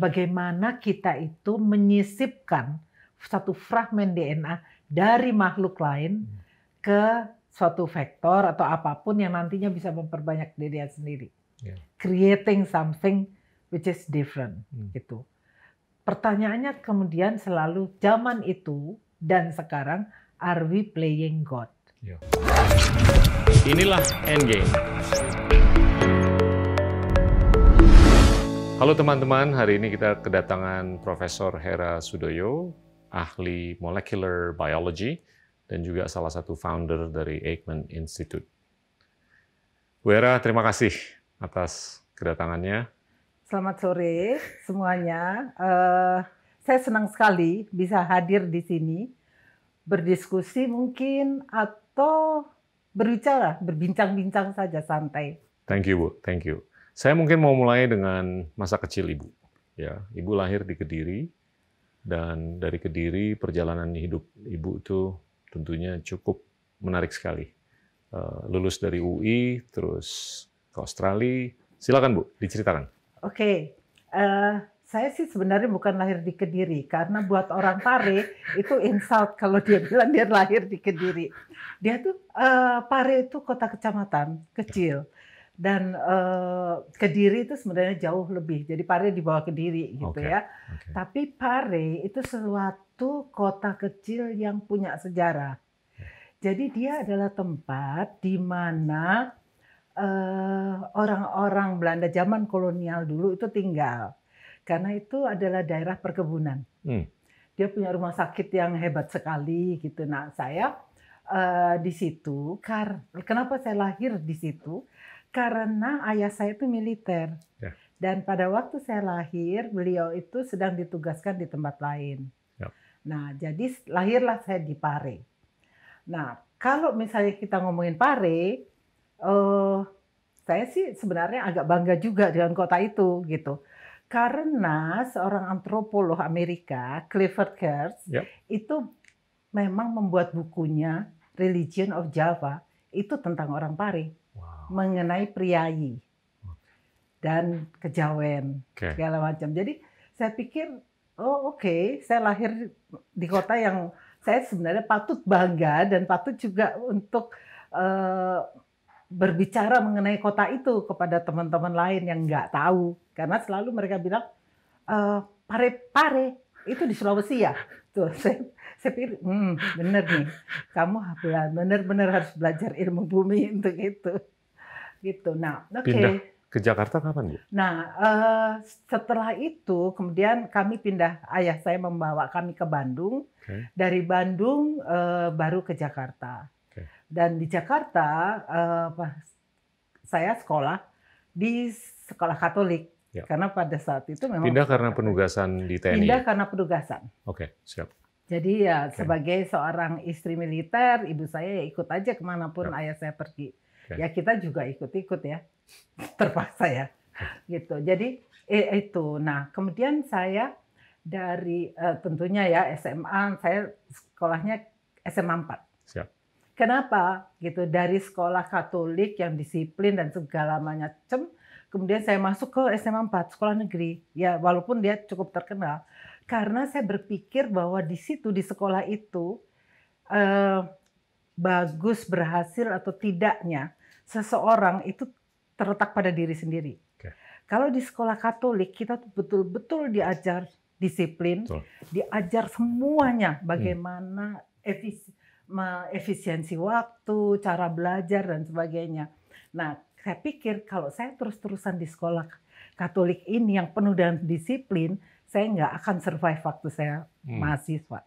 Bagaimana kita itu menyisipkan satu fragmen DNA dari makhluk lain hmm. ke suatu vektor atau apapun yang nantinya bisa memperbanyak diri sendiri. Yeah. Creating something which is different hmm. gitu. Pertanyaannya kemudian selalu zaman itu dan sekarang are we playing God? Yeah. Inilah endgame. Halo teman-teman, hari ini kita kedatangan Profesor Hera Sudoyo, ahli molecular biology dan juga salah satu founder dari Aikman Institute. Bu Hera, terima kasih atas kedatangannya. Selamat sore semuanya. Uh, saya senang sekali bisa hadir di sini berdiskusi mungkin atau berbicara, berbincang-bincang saja santai. Thank you, Bu. Thank you. Saya mungkin mau mulai dengan masa kecil ibu. Ya, ibu lahir di Kediri dan dari Kediri perjalanan hidup ibu itu tentunya cukup menarik sekali. Eh, lulus dari UI, terus ke Australia. Silakan Bu, diceritakan. Oke, okay. uh, eh, saya sih sebenarnya bukan lahir di Kediri karena buat orang Pare itu insult kalau dia bilang dia lahir di Kediri. Dia tuh uh, Pare itu kota kecamatan kecil dan uh, eh, Kediri itu sebenarnya jauh lebih. Jadi Pare dibawa Kediri gitu okay. ya. Okay. Tapi Pare itu suatu kota kecil yang punya sejarah. Ya. Jadi dia adalah tempat di mana orang eh, orang-orang Belanda zaman kolonial dulu itu tinggal. Karena itu adalah daerah perkebunan. Hmm. Dia punya rumah sakit yang hebat sekali gitu. Nah, saya uh, di situ kar kenapa saya lahir di situ? karena ayah saya itu militer. Ya. Dan pada waktu saya lahir, beliau itu sedang ditugaskan di tempat lain. Ya. Nah, jadi lahirlah saya di Pare. Nah, kalau misalnya kita ngomongin Pare, uh, saya sih sebenarnya agak bangga juga dengan kota itu gitu. Karena seorang antropolog Amerika, Clifford Geertz, ya. itu memang membuat bukunya Religion of Java itu tentang orang Pare wow. mengenai priayi dan kejawen okay. segala macam. Jadi saya pikir oh oke okay, saya lahir di kota yang saya sebenarnya patut bangga dan patut juga untuk uh, berbicara mengenai kota itu kepada teman-teman lain yang nggak tahu karena selalu mereka bilang eh, pare pare itu di Sulawesi ya Tuh, gitu. saya, saya pikir, hmm, bener nih, kamu benar-benar harus belajar ilmu bumi untuk itu. Gitu. Nah, oke. Okay. Pindah ke Jakarta kapan Bu? Nah, uh, setelah itu kemudian kami pindah, ayah saya membawa kami ke Bandung. Okay. Dari Bandung uh, baru ke Jakarta. Okay. Dan di Jakarta uh, saya sekolah di sekolah Katolik Ya. Karena pada saat itu memang pindah karena penugasan di TNI. Pindah karena penugasan. Oke, okay, siap. Jadi ya okay. sebagai seorang istri militer, ibu saya ya ikut aja kemanapun ya. ayah saya pergi. Okay. Ya kita juga ikut-ikut ya, terpaksa ya, gitu. Jadi eh, itu. Nah kemudian saya dari eh, tentunya ya SMA, saya sekolahnya SMA 4. Siap. Kenapa gitu? Dari sekolah Katolik yang disiplin dan segala macam, Kemudian saya masuk ke SMA 4, sekolah negeri. Ya, walaupun dia cukup terkenal. Karena saya berpikir bahwa di situ, di sekolah itu, eh, bagus, berhasil atau tidaknya, seseorang itu terletak pada diri sendiri. Kalau di sekolah Katolik, kita betul-betul diajar disiplin, Betul. diajar semuanya hmm. bagaimana hmm. efis, efisiensi waktu, cara belajar dan sebagainya. Nah, saya pikir kalau saya terus-terusan di sekolah Katolik ini yang penuh dengan disiplin, saya nggak akan survive waktu saya hmm. mahasiswa.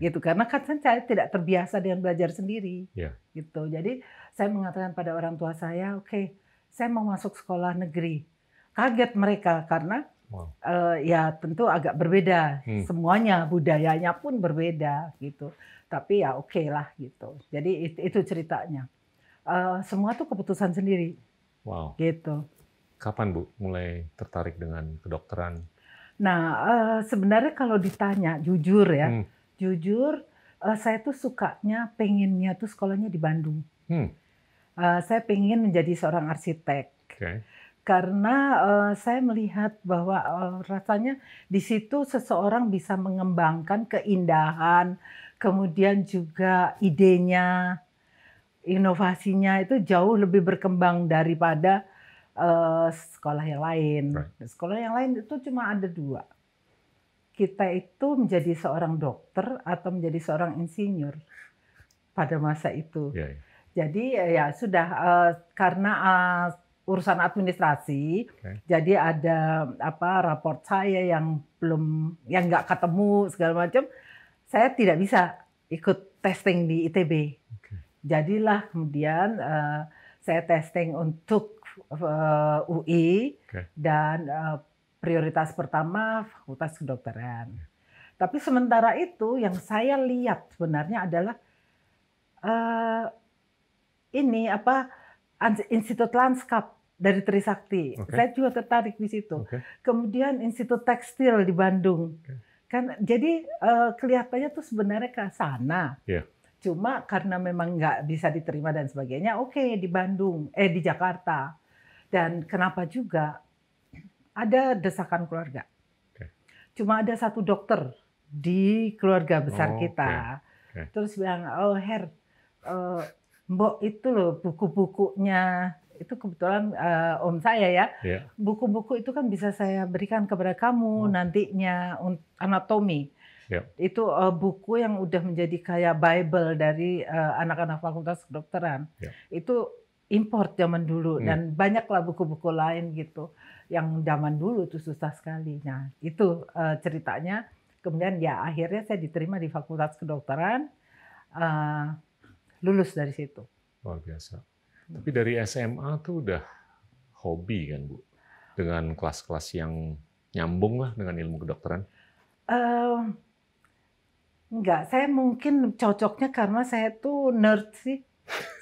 Gitu karena kan saya tidak terbiasa dengan belajar sendiri. Yeah. Gitu. Jadi saya mengatakan pada orang tua saya, oke, okay, saya mau masuk sekolah negeri. Kaget mereka karena wow. uh, ya tentu agak berbeda. Hmm. Semuanya budayanya pun berbeda gitu. Tapi ya oke okay lah gitu. Jadi itu, ceritanya. Uh, semua tuh keputusan sendiri. Wow. Gitu. Kapan Bu mulai tertarik dengan kedokteran? Nah, uh, sebenarnya kalau ditanya jujur ya, hmm. jujur uh, saya tuh sukanya pengennya tuh sekolahnya di Bandung. Hmm. Uh, saya pengen menjadi seorang arsitek. Okay. Karena uh, saya melihat bahwa uh, rasanya di situ seseorang bisa mengembangkan keindahan, kemudian juga idenya, inovasinya itu jauh lebih berkembang daripada uh, sekolah yang lain. Right. Sekolah yang lain itu cuma ada dua. Kita itu menjadi seorang dokter atau menjadi seorang insinyur pada masa itu. Yeah, yeah. Jadi eh, ya sudah uh, karena uh, urusan administrasi, okay. jadi ada apa raport saya yang belum yang nggak ketemu segala macam, saya tidak bisa ikut testing di ITB jadilah kemudian uh, saya testing untuk uh, eh, UI okay. dan uh, prioritas pertama fakultas kedokteran. Tapi sementara itu yang saya lihat sebenarnya adalah uh, ini apa Institut Lanskap dari Trisakti. Okay. Saya juga tertarik di situ. Okay. Kemudian Institut Tekstil di Bandung. Okay. Kan jadi uh, kelihatannya tuh sebenarnya ke sana. Yeah. Cuma karena memang nggak bisa diterima dan sebagainya, oke okay, di Bandung, eh di Jakarta. Dan kenapa juga ada desakan keluarga. Cuma ada satu dokter di keluarga besar oh, kita. Okay. Terus bilang, oh Her, uh, Mbok itu loh buku-bukunya itu kebetulan uh, om saya ya. Iya. Buku-buku yeah. itu kan bisa saya berikan kepada kamu oh. nantinya anatomi. Yeah. Itu uh, buku yang udah menjadi kayak Bible dari eh, anak-anak uh, fakultas kedokteran. Yeah. Itu import zaman dulu hmm. dan banyaklah buku-buku lain gitu yang zaman dulu itu susah sekali. Nah, itu uh, ceritanya. Kemudian ya akhirnya saya diterima di Fakultas Kedokteran uh, lulus dari situ. Luar biasa. Tapi dari SMA tuh udah hobi kan, Bu? Dengan kelas-kelas yang nyambung lah dengan ilmu kedokteran. Uh, Enggak, saya mungkin cocoknya karena saya tuh nerd sih.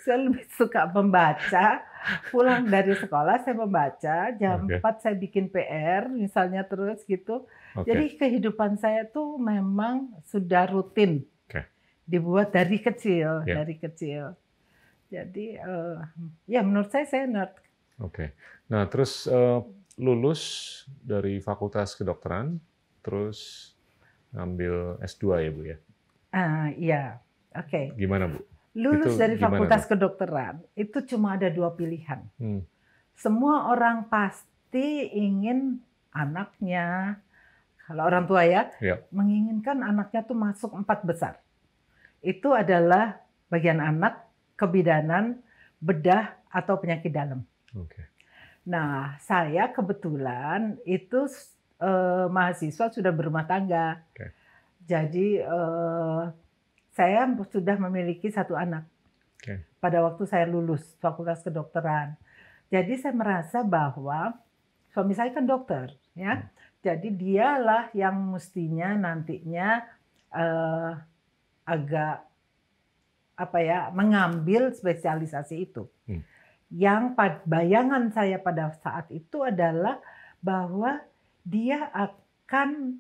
Saya lebih suka membaca. Pulang dari sekolah saya membaca, jam okay. 4 saya bikin PR misalnya terus gitu. Okay. Jadi kehidupan saya tuh memang sudah rutin. Okay. Dibuat dari kecil, yeah. dari kecil. Jadi uh, ya menurut saya saya nerd. Oke. Okay. Nah, terus uh, lulus dari Fakultas Kedokteran, terus ambil S2 ya Bu ya? Ah, iya. Oke. Okay. Gimana Bu? Lulus itu dari fakultas gimana, kedokteran itu cuma ada dua pilihan. Hmm. Semua orang pasti ingin anaknya kalau orang tua ya, ya menginginkan anaknya tuh masuk empat besar. Itu adalah bagian anak, kebidanan, bedah atau penyakit dalam. Okay. Nah, saya kebetulan itu eh, mahasiswa sudah berumah tangga. Okay. Jadi eh, saya sudah memiliki satu anak. Okay. Pada waktu saya lulus fakultas kedokteran. Jadi saya merasa bahwa suami saya kan dokter, ya. Hmm. Jadi dialah yang mestinya nantinya eh, agak apa ya mengambil spesialisasi itu. Hmm. Yang bayangan saya pada saat itu adalah bahwa dia akan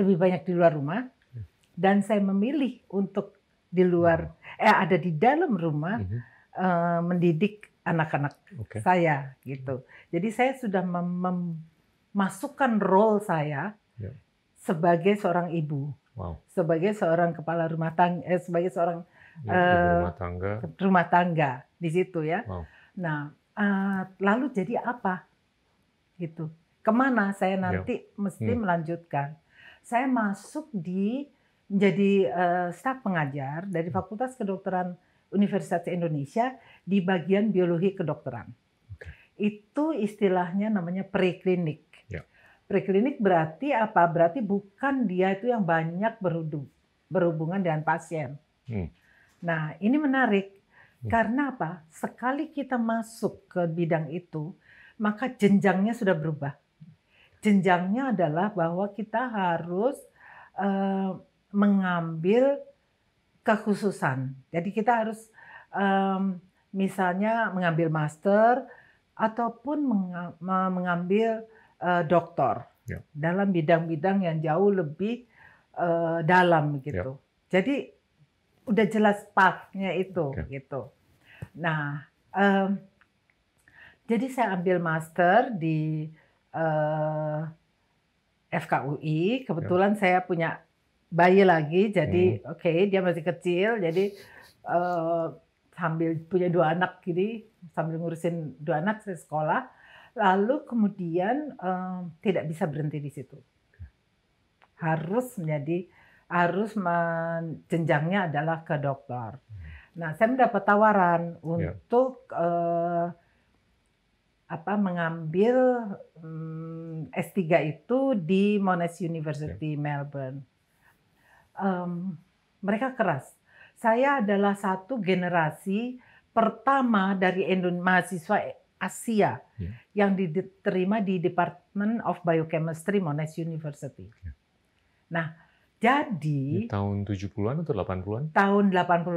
lebih banyak di luar rumah dan saya memilih untuk di luar eh ada di dalam rumah mm -hmm. uh, mendidik anak-anak okay. saya gitu. Jadi saya sudah memasukkan role saya yeah. sebagai seorang ibu, wow. sebagai seorang kepala rumah tangga, eh, sebagai seorang ya, uh, rumah tangga, rumah tangga di situ ya. Wow. Nah, uh, lalu jadi apa gitu? kemana saya iya. nanti yeah. mesti yeah. Hmm. melanjutkan. Saya masuk di menjadi uh, staf pengajar dari hmm. Fakultas Kedokteran Universitas Indonesia di bagian biologi kedokteran. Okay. Itu istilahnya namanya preklinik. Yeah. Preklinik berarti apa? Berarti bukan dia itu yang banyak berhubung, berhubungan dengan pasien. Hmm. Nah, ini menarik hmm. karena apa? Sekali kita masuk ke bidang itu, maka jenjangnya sudah berubah jenjangnya adalah bahwa kita harus uh, mengambil kekhususan. Jadi kita harus um, misalnya mengambil master ataupun mengambil uh, doktor ya. dalam bidang-bidang yang jauh lebih uh, dalam gitu. Ya. Jadi udah jelas pathnya itu ya. gitu. Nah, um, jadi saya ambil master di uh, eh, FKUI. Kebetulan ya. saya punya bayi lagi, jadi hmm. oke okay, dia masih kecil, jadi uh, sambil punya dua anak jadi sambil ngurusin dua anak saya sekolah, lalu kemudian uh, tidak bisa berhenti di situ, harus menjadi harus menjenjangnya adalah ke dokter. Hmm. Nah, saya mendapat tawaran ya. untuk yeah apa mengambil um, mmm, S3 itu di Monash University okay. Melbourne. Um, mereka keras. Saya adalah satu generasi pertama dari Indonesia, mahasiswa Asia yeah. yang diterima di Department of Biochemistry Monash University. Yeah. Nah, jadi di tahun 70-an atau 80-an? Tahun 85. Oke.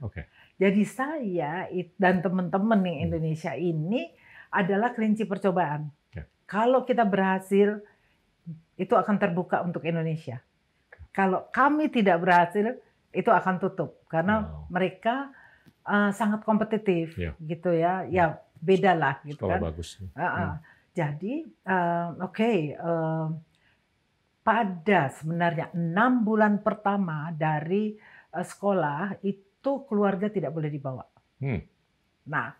Okay. Jadi saya dan teman-teman yang Indonesia ini adalah kelinci percobaan. Ya. Kalau kita berhasil, itu akan terbuka untuk Indonesia. Kalau kami tidak berhasil, itu akan tutup karena wow. mereka uh, sangat kompetitif, ya. gitu ya. Ya, ya beda lah, gitu kan. Bagus. Uh -uh. Hmm. Jadi, uh, oke. Okay, uh, eh, pada sebenarnya enam bulan pertama dari sekolah itu keluarga tidak boleh dibawa. Hmm. Nah,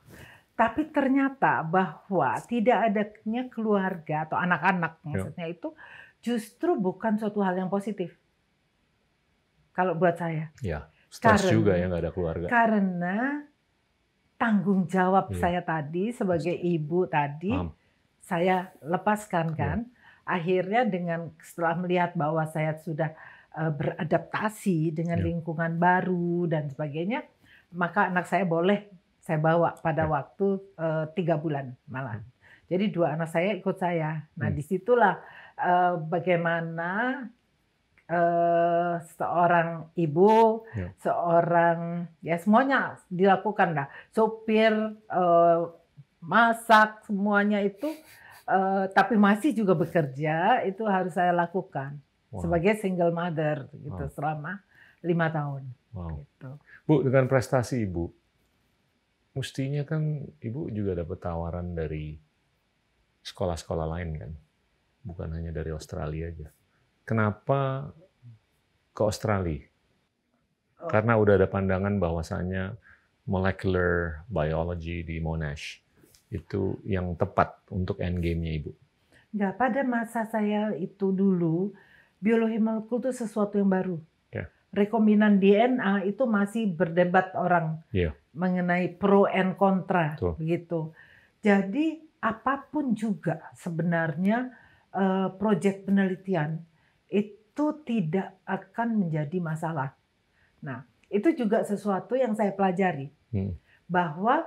tapi ternyata bahwa tidak adanya keluarga atau anak-anak iya. maksudnya itu justru bukan suatu hal yang positif. Kalau buat saya. Ya, stres juga ya nggak ada keluarga. Karena tanggung jawab iya. saya tadi sebagai ibu tadi Paham. saya lepaskan iya. kan. Akhirnya dengan setelah melihat bahwa saya sudah eh, beradaptasi dengan lingkungan baru dan sebagainya, maka anak saya boleh saya bawa pada ya. waktu eh, tiga bulan malah. Hmm. Jadi dua anak saya ikut saya. Nah hmm. disitulah uh, bagaimana uh, seorang ibu, ya. seorang ya semuanya dilakukan lah. Sopir, uh, masak semuanya itu, uh, tapi masih juga bekerja itu harus saya lakukan wow. sebagai single mother gitu wow. selama lima tahun. Wow. Gitu. Bu dengan prestasi ibu mestinya kan ibu juga dapat tawaran dari sekolah-sekolah lain kan, bukan hanya dari Australia aja. Kenapa ke Australia? Oh. Karena udah ada pandangan bahwasannya molecular biology di Monash itu yang tepat untuk end game-nya ibu. Enggak, pada masa saya itu dulu biologi molekul itu sesuatu yang baru rekombinan DNA itu masih berdebat orang yeah. mengenai pro and kontra gitu. begitu. Jadi apapun juga sebenarnya uh, eh, proyek penelitian itu tidak akan menjadi masalah. Nah, itu juga sesuatu yang saya pelajari. Hmm. Bahwa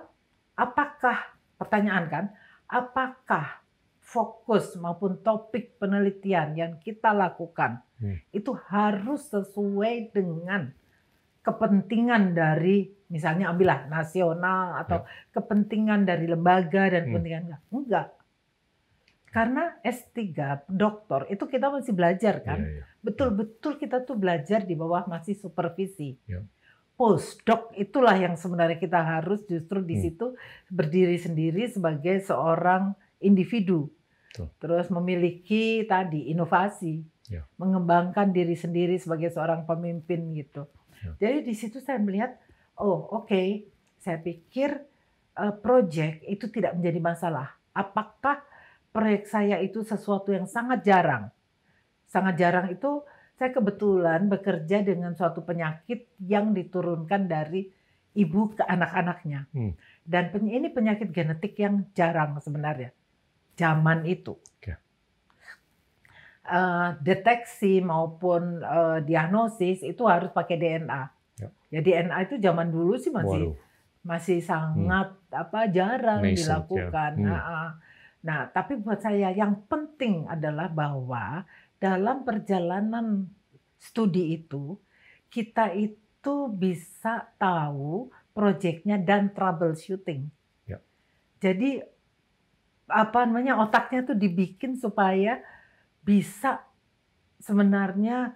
apakah pertanyaan kan, apakah fokus maupun topik penelitian yang kita lakukan hmm. itu harus sesuai dengan kepentingan dari misalnya ambillah nasional atau hmm. kepentingan dari lembaga dan hmm. kepentingan enggak. enggak. Karena S3 dokter itu kita masih belajar ya, kan. Betul-betul ya. yeah, hmm. yeah. kita tuh belajar di bawah masih supervisi. Yeah postdoc itulah yang sebenarnya kita harus justru di hmm. situ berdiri sendiri sebagai seorang individu Terus memiliki tadi inovasi, ya. mengembangkan diri sendiri sebagai seorang pemimpin gitu. Ya. Jadi di situ saya melihat, oh oke, okay, saya pikir uh, eh, proyek itu tidak menjadi masalah. Apakah proyek saya itu sesuatu yang sangat jarang? Sangat jarang itu saya kebetulan bekerja dengan suatu penyakit yang diturunkan dari ibu ke anak-anaknya. Hmm. Dan ini penyakit genetik yang jarang sebenarnya zaman itu. Ya. Eh, deteksi maupun eh, diagnosis itu harus pakai DNA. Jadi Ya DNA ya, itu zaman dulu sih masih Waduh. masih sangat hmm. apa jarang ya. dilakukan. Ya. Hmm. Nah, nah, tapi buat saya yang penting adalah bahwa dalam perjalanan studi itu kita itu bisa tahu proyeknya dan troubleshooting. Ya. Jadi apa namanya otaknya tuh dibikin supaya bisa sebenarnya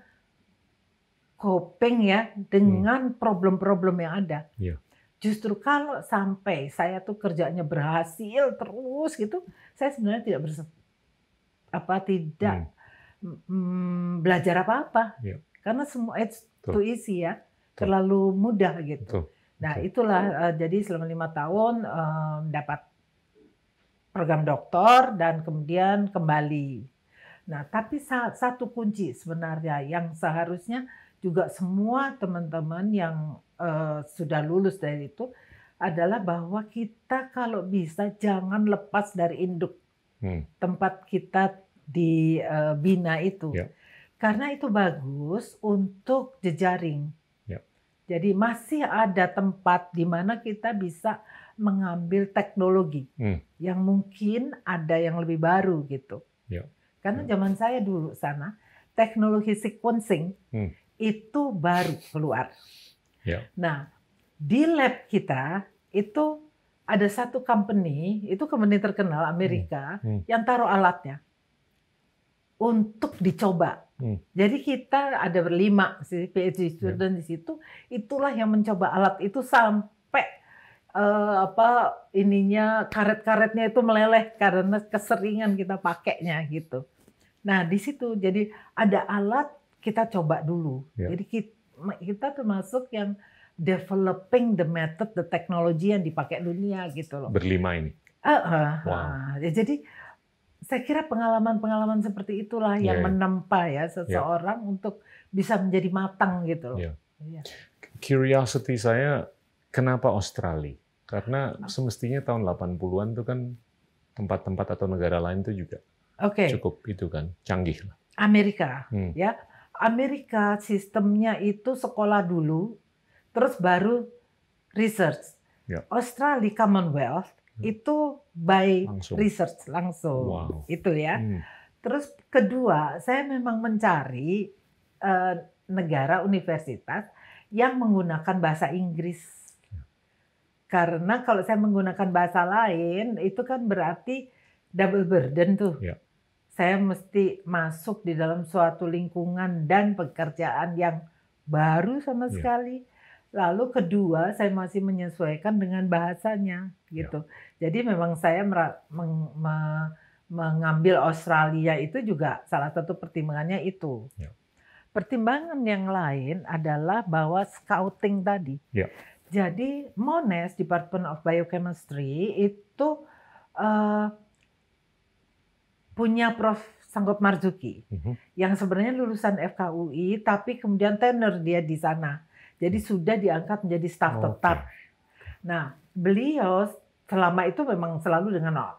coping ya dengan hmm. problem-problem yang ada. Iya. Justru kalau sampai saya tuh kerjanya berhasil terus gitu, saya sebenarnya tidak berse apa tidak hmm. Mm, belajar apa-apa. Yeah. Karena semua itu too easy ya, terlalu mudah gitu. Betul. Nah, itulah uh, jadi selama lima tahun um, eh, dapat program doktor dan kemudian kembali. Nah, tapi satu kunci sebenarnya yang seharusnya juga semua teman-teman yang uh, sudah lulus dari itu adalah bahwa kita kalau bisa jangan lepas dari induk hmm. tempat kita di uh, itu. Ya. Karena itu bagus untuk jejaring. Ya. Jadi masih ada tempat di mana kita bisa mengambil teknologi hmm. yang mungkin ada yang lebih baru gitu. Ya. Karena ya. zaman saya dulu sana teknologi sequencing hmm. itu baru keluar. Ya. Nah di lab kita itu ada satu company itu company terkenal Amerika hmm. Hmm. yang taruh alatnya untuk dicoba. Hmm. Jadi kita ada berlima si PhD student ya. di situ, itulah yang mencoba alat itu sampai uh, apa ininya karet-karetnya itu meleleh karena keseringan kita pakainya gitu. Nah di situ jadi ada alat kita coba dulu. Ya. Jadi kita, kita termasuk yang developing the method, the technology yang dipakai dunia gitu loh. Berlima ini. Uh, uh, wow. Uh, jadi saya kira pengalaman-pengalaman seperti itulah ya, yang yeah. menempa ya, ya. seseorang yeah. untuk bisa menjadi matang gitu loh. Yeah. Yeah. Curiosity saya kenapa Australia? Karena semestinya tahun 80-an itu kan tempat-tempat atau negara lain itu juga okay. cukup itu kan canggih lah. Amerika hmm. ya. Amerika sistemnya itu sekolah dulu terus baru research. Ya. Australia Commonwealth hmm. itu by langsung. research langsung. Wow. Itu ya. Hmm. Terus kedua, saya memang mencari uh, negara universitas yang menggunakan bahasa Inggris karena kalau saya menggunakan bahasa lain, itu kan berarti double burden tuh. Ya. Saya mesti masuk di dalam suatu lingkungan dan pekerjaan yang baru sama ya. sekali. Lalu kedua, saya masih menyesuaikan dengan bahasanya gitu. Ya. Jadi memang saya meng mengambil Australia itu juga salah satu pertimbangannya itu. Ya. Pertimbangan yang lain adalah bahwa scouting tadi. Ya jadi Monash Department of Biochemistry itu uh, punya Prof. Sanggup Marzuki mm -hmm. yang sebenarnya lulusan FKUI tapi kemudian tenor dia di sana. Jadi hmm. sudah diangkat menjadi staf okay. Oh, tetap. Nah, beliau selama itu memang selalu dengan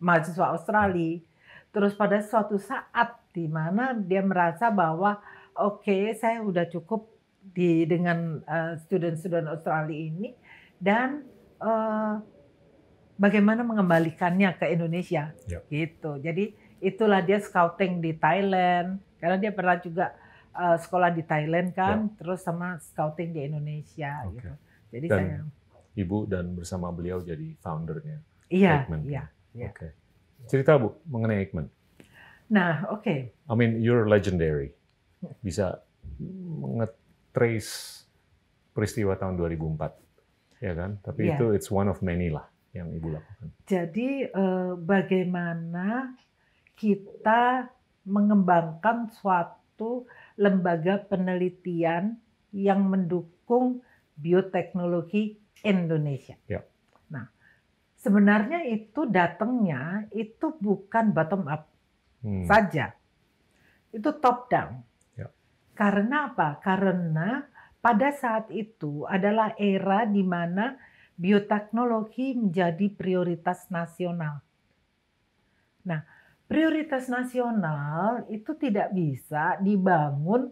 mahasiswa Australia. Hmm. Terus pada suatu saat di mana dia merasa bahwa oke, okay, saya sudah cukup di dengan student eh, student-student Australia ini dan uh, bagaimana mengembalikannya ke Indonesia yeah. gitu. Jadi itulah dia scouting di Thailand karena dia pernah juga uh, sekolah di Thailand kan, yeah. terus sama scouting di Indonesia okay. gitu. Jadi dan saya Ibu dan bersama beliau jadi foundernya yeah, iya, kan? iya, iya. Oke. Okay. Cerita Bu mengenai Eijkman. Nah, oke. Okay. I mean, you're legendary. Bisa mengetahui trace peristiwa tahun 2004, ya kan? Tapi yeah. itu it's one of many lah yang ibu lakukan. Jadi eh, bagaimana kita mengembangkan suatu lembaga penelitian yang mendukung bioteknologi Indonesia. Yeah. Nah, sebenarnya itu datangnya itu bukan bottom up hmm. saja, itu top down. Karena apa? Karena pada saat itu adalah era di mana bioteknologi menjadi prioritas nasional. Nah, prioritas nasional itu tidak bisa dibangun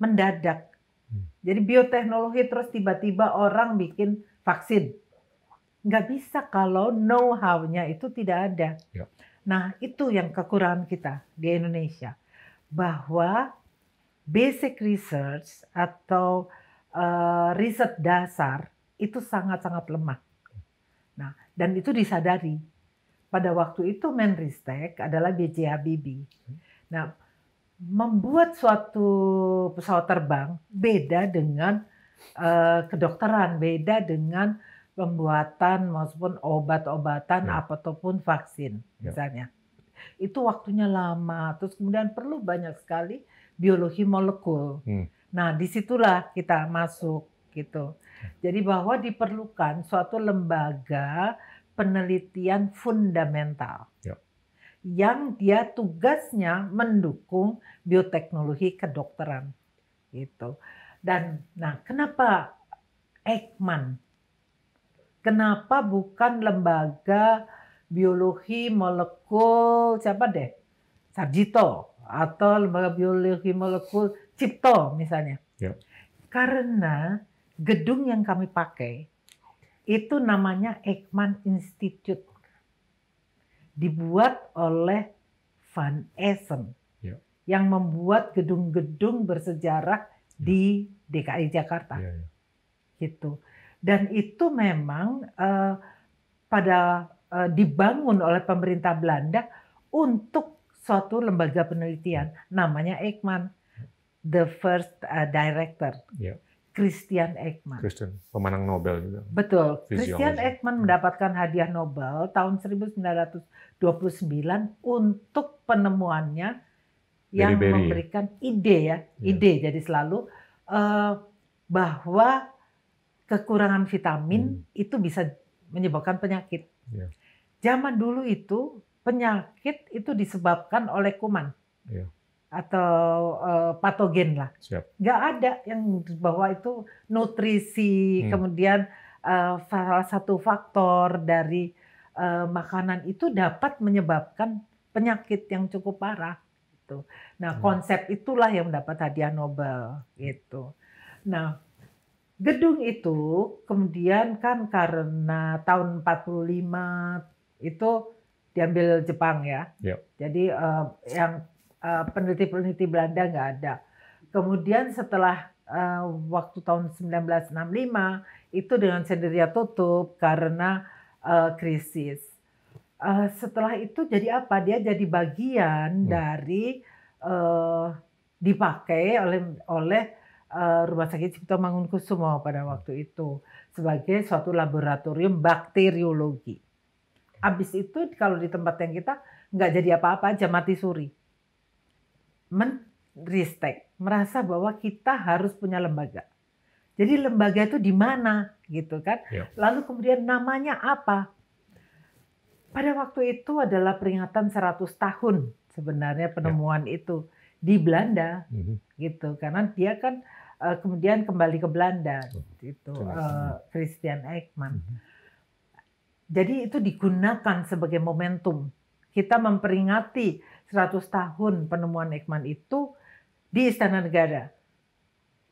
mendadak. Hmm. Jadi bioteknologi terus tiba-tiba orang bikin vaksin. Nggak bisa kalau know-how-nya itu tidak ada. Ya. Nah, itu yang kekurangan kita di Indonesia. Bahwa basic research atau uh, riset dasar itu sangat-sangat lemah. Nah, dan itu disadari. Pada waktu itu Menristek adalah B.J. Habibie. Nah, membuat suatu pesawat terbang beda dengan uh, kedokteran, beda dengan pembuatan maupun obat-obatan ya. ataupun vaksin ya. misalnya. Itu waktunya lama, terus kemudian perlu banyak sekali biologi molekul. Hmm. Nah, disitulah kita masuk gitu. Jadi bahwa diperlukan suatu lembaga penelitian fundamental ya. yang dia tugasnya mendukung bioteknologi kedokteran gitu. Dan nah, kenapa Ekman? Kenapa bukan lembaga biologi molekul siapa deh? Sarjito atau lembaga biologi molekul Cipto misalnya. Ya. Karena gedung yang kami pakai itu namanya Ekman Institute. Dibuat oleh Van Essen. Ya. Yang membuat gedung-gedung bersejarah ya. di DKI Jakarta. Ya, ya. Gitu. Dan itu memang uh, pada uh, dibangun oleh pemerintah Belanda untuk suatu lembaga penelitian namanya Ekman, the first uh, director. Yeah. Christian Ekman. Christian, pemenang Nobel juga. Betul. Christian Ekman mendapatkan hadiah Nobel tahun 1929 untuk penemuannya yang -beri. Ya? memberikan ide ya, ya. ide. Yeah. Jadi selalu uh, bahwa kekurangan vitamin hmm. itu bisa menyebabkan penyakit. Yeah. Zaman dulu itu penyakit itu disebabkan oleh kuman iya. atau uh, patogen lah. Siap. Gak ada yang bahwa itu nutrisi hmm. kemudian uh, salah satu faktor dari uh, makanan itu dapat menyebabkan penyakit yang cukup parah. Gitu. Nah hmm. konsep itulah yang mendapat hadiah Nobel gitu. Nah gedung itu kemudian kan karena tahun 45 itu diambil Jepang ya. Yep. Jadi uh, yang uh, peneliti-peneliti Belanda nggak ada. Kemudian setelah uh, waktu tahun 1965 itu dengan sendirinya tutup karena uh, krisis. Uh, setelah itu jadi apa? Dia jadi bagian hmm. dari uh, dipakai oleh oleh uh, Rumah Sakit Cipto Mangunkusumo pada waktu itu sebagai suatu laboratorium bakteriologi. Abis itu kalau di tempat yang kita nggak jadi apa-apa aja mati suri. Menristek, merasa bahwa kita harus punya lembaga. Jadi lembaga itu di mana gitu kan? Ya. Lalu kemudian namanya apa? Pada waktu itu adalah peringatan 100 tahun sebenarnya ya. penemuan ya. itu di Belanda mm -hmm. gitu karena kan dia kan eh, kemudian kembali ke Belanda oh, gitu eh, Christian Ekman. Mm -hmm. Jadi itu digunakan sebagai momentum. Kita memperingati 100 tahun penemuan Ekman itu di Istana Negara.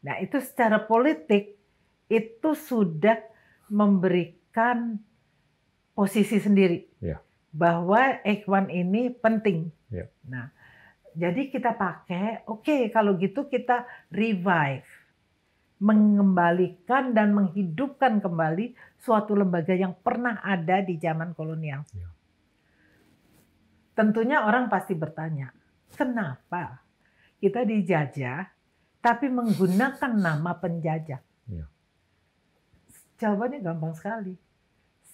Nah itu secara politik itu sudah memberikan posisi sendiri. Ya. Bahwa Ekman ini penting. Ya. Nah jadi kita pakai, oke okay, kalau gitu kita revive mengembalikan dan menghidupkan kembali suatu lembaga yang pernah ada di zaman kolonial. Ya. Tentunya orang pasti bertanya, kenapa kita dijajah tapi menggunakan nama penjajah? Ya. Jawabannya gampang sekali.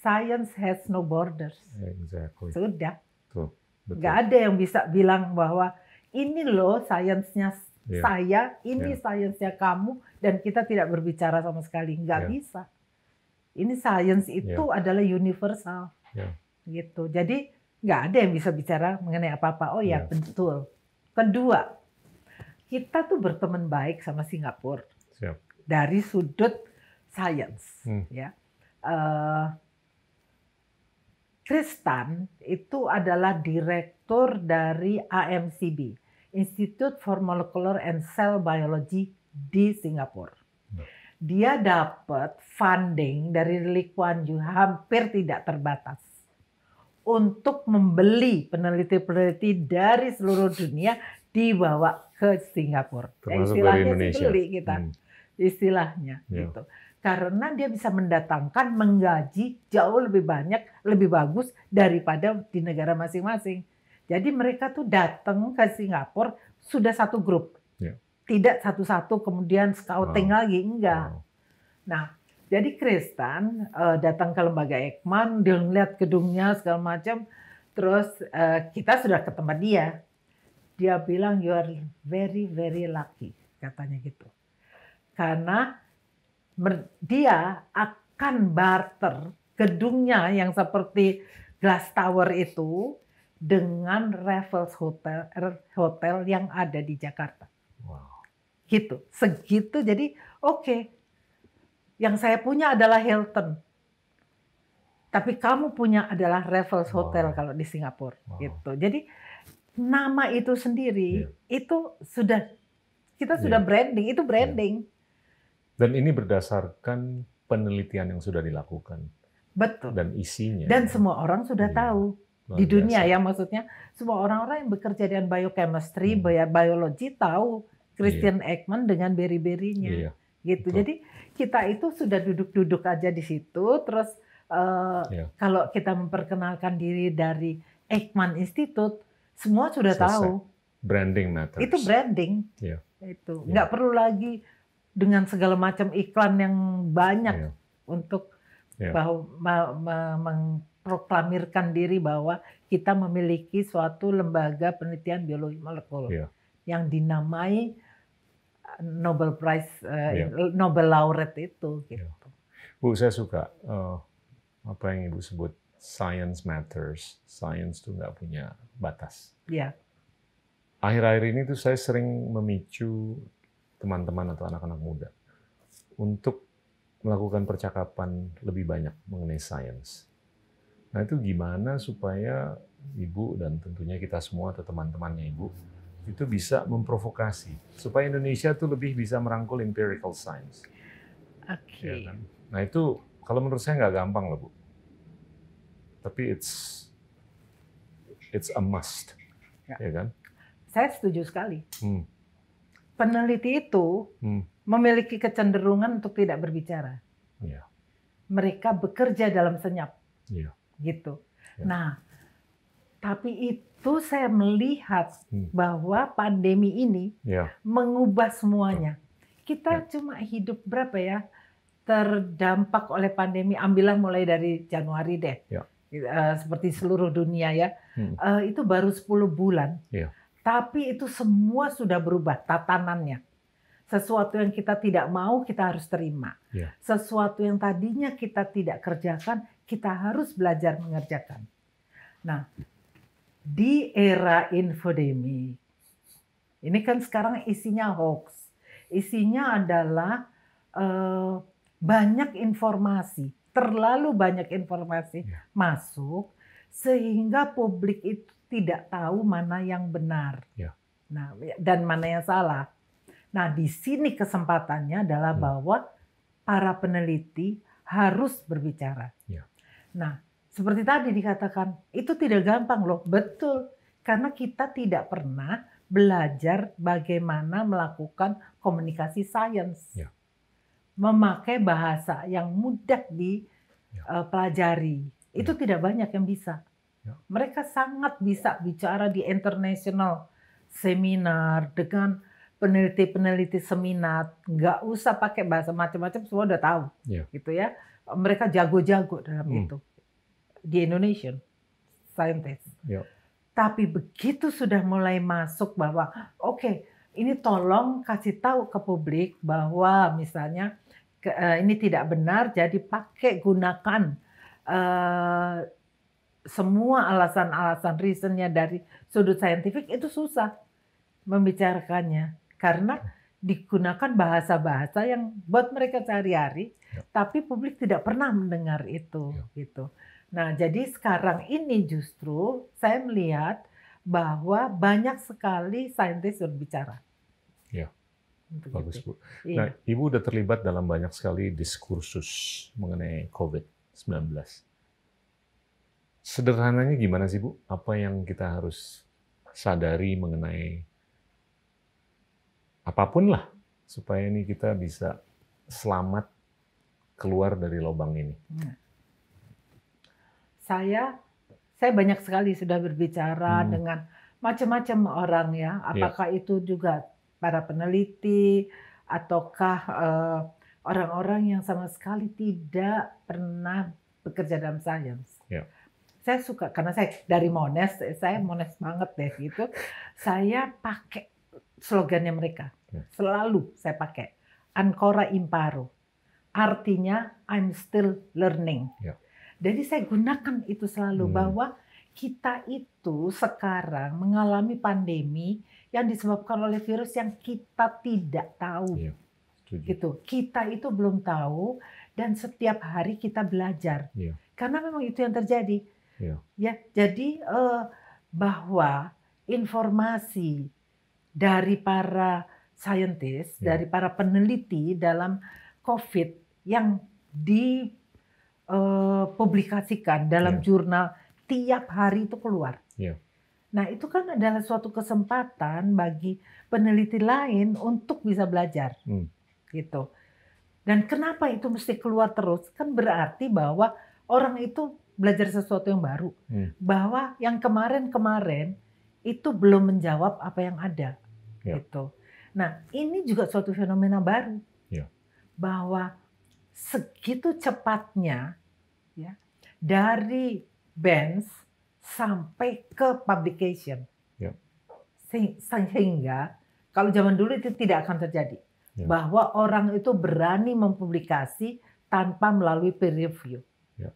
Science has no borders. Exactly. Sudah. Tuh. Gak ada yang bisa bilang bahwa ini loh sainsnya yeah. saya, ini yeah. sainsnya kamu, dan kita tidak berbicara sama sekali. Nggak yeah. bisa. Ini sains iya. itu yeah. adalah universal. Yeah. Gitu. Jadi nggak ada yang bisa bicara mengenai apa-apa. Oh ya, betul. Kedua, kita tuh berteman baik sama Singapura. Siap. Dari sudut sains. Hmm. Ya. Uh, Tristan itu adalah direktur dari AMCB, Institute for Molecular and Cell Biology di Singapura. Ya. Dia dapat funding dari Lee Kuan Yew hampir tidak terbatas untuk membeli peneliti-peneliti dari seluruh dunia dibawa ke Singapura. ya, istilahnya dari kita. Hmm. Istilahnya yeah. gitu. Karena dia bisa mendatangkan menggaji jauh lebih banyak, lebih bagus daripada di negara masing-masing jadi mereka tuh datang ke Singapura sudah satu grup. Yeah. Tidak satu-satu kemudian scouting wow. lagi, enggak. Wow. Nah, jadi Kristen uh, datang ke lembaga Ekman, dia melihat gedungnya segala macam. Terus uh, kita sudah ke tempat dia. Dia bilang you are very very lucky katanya gitu. Karena dia akan barter gedungnya yang seperti glass tower itu dengan Raffles Hotel er, hotel yang ada di Jakarta. Wow. Gitu, segitu. Jadi oke, okay, yang saya punya adalah Hilton, tapi kamu punya adalah Raffles Hotel wow. kalau di Singapura. Wow. Gitu. Jadi nama itu sendiri yeah. itu sudah kita iya. sudah yeah. branding, itu branding. Yeah. Dan ini berdasarkan penelitian yang sudah dilakukan. Betul. Dan isinya. Dan semua orang sudah yeah. tahu di dunia ya maksudnya semua orang-orang yang bekerja dengan biochemistry, hmm. biologi tahu Christian yeah. Ekman dengan beri-berinya yeah. gitu. Betul. Jadi kita itu sudah duduk-duduk aja di situ terus uh, eh, yeah. kalau kita memperkenalkan diri dari Ekman Institute semua sudah Selesai. tahu. Branding matters. Itu branding. Yeah. Itu yeah. nggak perlu lagi dengan segala macam iklan yang banyak yeah. untuk yeah. bahwa Proklamirkan diri bahwa kita memiliki suatu lembaga penelitian biologi molekul yeah. yang dinamai eh, Nobel Prize yeah. Iya. Nobel laureate itu iya. gitu. Yeah. Bu, saya suka uh, apa yang Ibu sebut science matters. Science tuh nggak punya batas. Iya. Yeah. Akhir-akhir ini tuh saya sering memicu teman-teman atau anak-anak muda untuk melakukan percakapan lebih banyak mengenai science. Nah itu gimana supaya Ibu dan tentunya kita semua atau teman-temannya Ibu itu bisa memprovokasi supaya Indonesia tuh lebih bisa merangkul empirical science. Oke. Okay. Ya kan? Nah itu kalau menurut saya nggak gampang loh Bu. Tapi it's it's a must. Ya, ya kan? Saya setuju sekali. Hmm. Peneliti itu hmm. memiliki kecenderungan untuk tidak berbicara. Ya. Mereka bekerja dalam senyap. Ya gitu. Ya. Nah, tapi itu saya melihat hmm. bahwa pandemi ini ya. mengubah semuanya. Kita ya. cuma hidup berapa ya terdampak oleh pandemi. Ambillah mulai dari Januari deh, ya. uh, seperti seluruh dunia ya. Hmm. Uh, itu baru 10 bulan, ya. tapi itu semua sudah berubah tatanannya. Sesuatu yang kita tidak mau kita harus terima. Yeah. Sesuatu yang tadinya kita tidak kerjakan kita harus belajar mengerjakan. Nah, di era infodemi ini kan sekarang isinya hoax. Isinya adalah uh, banyak informasi, terlalu banyak informasi yeah. masuk sehingga publik itu tidak tahu mana yang benar. yeah. Nah, dan mana yang salah. Nah, di sini kesempatannya adalah hmm. bahwa para peneliti harus berbicara. Ya. Nah, seperti tadi dikatakan, itu tidak gampang loh. Betul. Karena kita tidak pernah belajar bagaimana melakukan komunikasi sains. Ya. Memakai bahasa yang mudah dipelajari. Ya. Eh, itu ya. tidak banyak yang bisa. Ya. Mereka sangat bisa bicara di international seminar dengan peneliti-peneliti seminat, nggak usah pakai bahasa macam-macam, semua udah tahu, yeah. gitu ya. Mereka jago-jago dalam hmm. itu di Indonesia, scientist. Yeah. Tapi begitu sudah mulai masuk bahwa oke, okay, ini tolong kasih tahu ke publik bahwa misalnya eh, ini tidak benar, jadi pakai gunakan uh, semua alasan-alasan reasonnya dari sudut saintifik itu susah membicarakannya karena digunakan bahasa-bahasa yang buat mereka sehari-hari, ya. tapi publik tidak pernah mendengar itu, ya. gitu. Nah, jadi sekarang ini justru saya melihat bahwa banyak sekali saintis berbicara. Ya, Untuk bagus itu. bu. Iya. Nah, ibu sudah terlibat dalam banyak sekali diskursus mengenai COVID-19. Sederhananya gimana sih bu? Apa yang kita harus sadari mengenai apapun lah supaya ini kita bisa selamat keluar dari lubang ini. Iya. Saya saya banyak sekali sudah berbicara hmm. dengan macam-macam orang ya, iya. apakah yeah. itu juga para peneliti ataukah orang eh, orang-orang yang sama sekali tidak pernah bekerja dalam sains. Yeah. Saya suka karena saya dari Mones, saya Mones banget deh gitu. Saya pakai slogannya mereka. Ya. Selalu saya pakai ancora imparo. Artinya I'm still learning. Ya. Jadi saya gunakan itu selalu hmm. bahwa kita itu sekarang mengalami pandemi yang disebabkan oleh virus yang kita tidak tahu. Ya. Gitu. Kita itu belum tahu dan setiap hari kita belajar. Ya. Karena memang itu yang terjadi. Ya. ya jadi eh, bahwa informasi dari para scientist, yeah. dari para peneliti dalam COVID yang dipublikasikan eh, dalam yeah. jurnal tiap hari itu keluar. Yeah. Nah itu kan adalah suatu kesempatan bagi peneliti lain untuk bisa belajar, mm. gitu. Dan kenapa itu mesti keluar terus? Kan berarti bahwa orang itu belajar sesuatu yang baru, mm. bahwa yang kemarin-kemarin itu belum menjawab apa yang ada, Yeah. Gitu. Nah, ini juga suatu fenomena baru. Yeah. Bahwa segitu cepatnya ya dari bands sampai ke publication. Yeah. Iya. sehingga kalau zaman dulu itu tidak akan terjadi. Yeah. Bahwa orang itu berani mempublikasi tanpa melalui peer review. Yeah.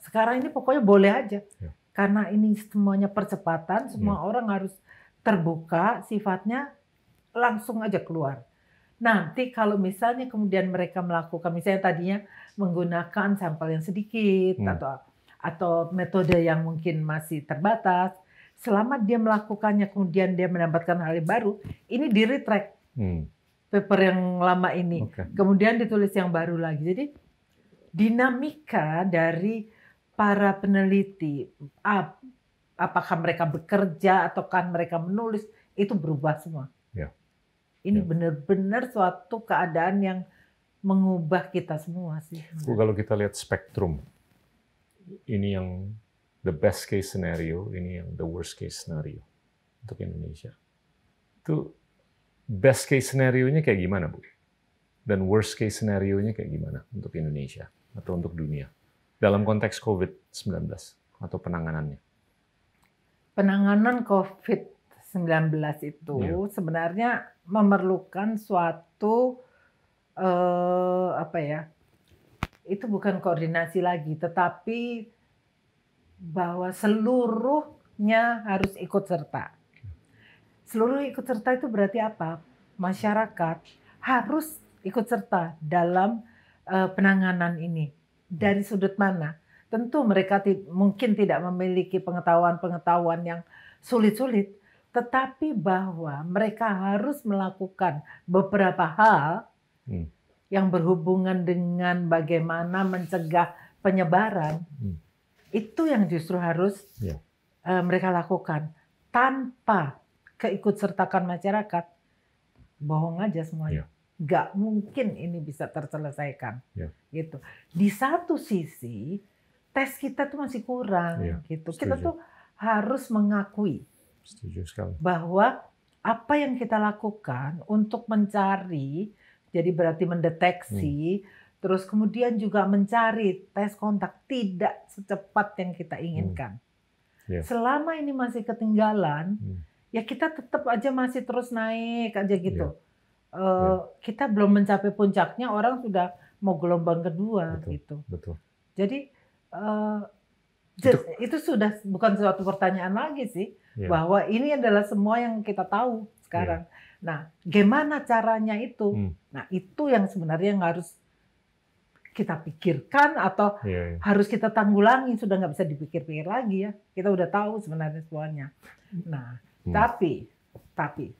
Sekarang ini pokoknya boleh aja. Yeah. Karena ini semuanya percepatan, semua yeah. orang harus terbuka sifatnya langsung aja keluar. Nanti kalau misalnya kemudian mereka melakukan misalnya tadinya menggunakan sampel yang sedikit hmm. atau atau metode yang mungkin masih terbatas, selama dia melakukannya kemudian dia mendapatkan hal yang baru, ini di retract. Hmm. Paper yang lama ini. Okay. Kemudian ditulis yang baru lagi. Jadi dinamika dari para peneliti apakah mereka bekerja atau mereka menulis itu berubah semua. Ya. Ini ya. benar-benar suatu keadaan yang mengubah kita semua sih. Bu Kalau kita lihat spektrum, ini yang the best case scenario, ini yang the worst case scenario untuk Indonesia. Itu best case scenario-nya kayak gimana, Bu? Dan worst case scenario-nya kayak gimana untuk Indonesia atau untuk dunia dalam konteks COVID-19 atau penanganannya? penanganan COVID-19 itu ya. sebenarnya memerlukan suatu eh, apa ya? Itu bukan koordinasi lagi, tetapi bahwa seluruhnya harus ikut serta. Seluruh ikut serta itu berarti apa? Masyarakat harus ikut serta dalam uh, penanganan ini. Dari sudut mana? Tentu mereka mungkin tidak memiliki pengetahuan-pengetahuan yang sulit-sulit, tetapi bahwa mereka harus melakukan beberapa hal hmm. yang berhubungan dengan bagaimana mencegah penyebaran. Hmm. Itu yang justru harus yeah. Ya. uh, mereka lakukan tanpa keikutsertakan masyarakat. Bohong aja semuanya. Yeah nggak mungkin ini bisa terselesaikan. Ya. Gitu. Di satu sisi tes kita tuh masih kurang ya, gitu. Setuju. Kita tuh harus mengakui bahwa apa yang kita lakukan untuk mencari, jadi berarti mendeteksi, hmm. terus kemudian juga mencari tes kontak tidak secepat yang kita inginkan. Hmm. Yeah. Selama ini masih ketinggalan, hmm. ya kita tetap aja masih terus naik aja gitu. Yeah. Uh, yeah. Kita belum mencapai puncaknya, orang sudah mau gelombang kedua betul, gitu. Betul. Jadi Eh, itu, itu sudah bukan suatu pertanyaan lagi sih yeah. bahwa ini adalah semua yang kita tahu sekarang. Yeah. Nah, gimana caranya itu? Hmm. Nah, itu yang sebenarnya yang harus kita pikirkan atau yeah, yeah. harus kita tanggulangi sudah nggak bisa dipikir-pikir lagi ya. Kita udah tahu sebenarnya semuanya. Nah, hmm. tapi tapi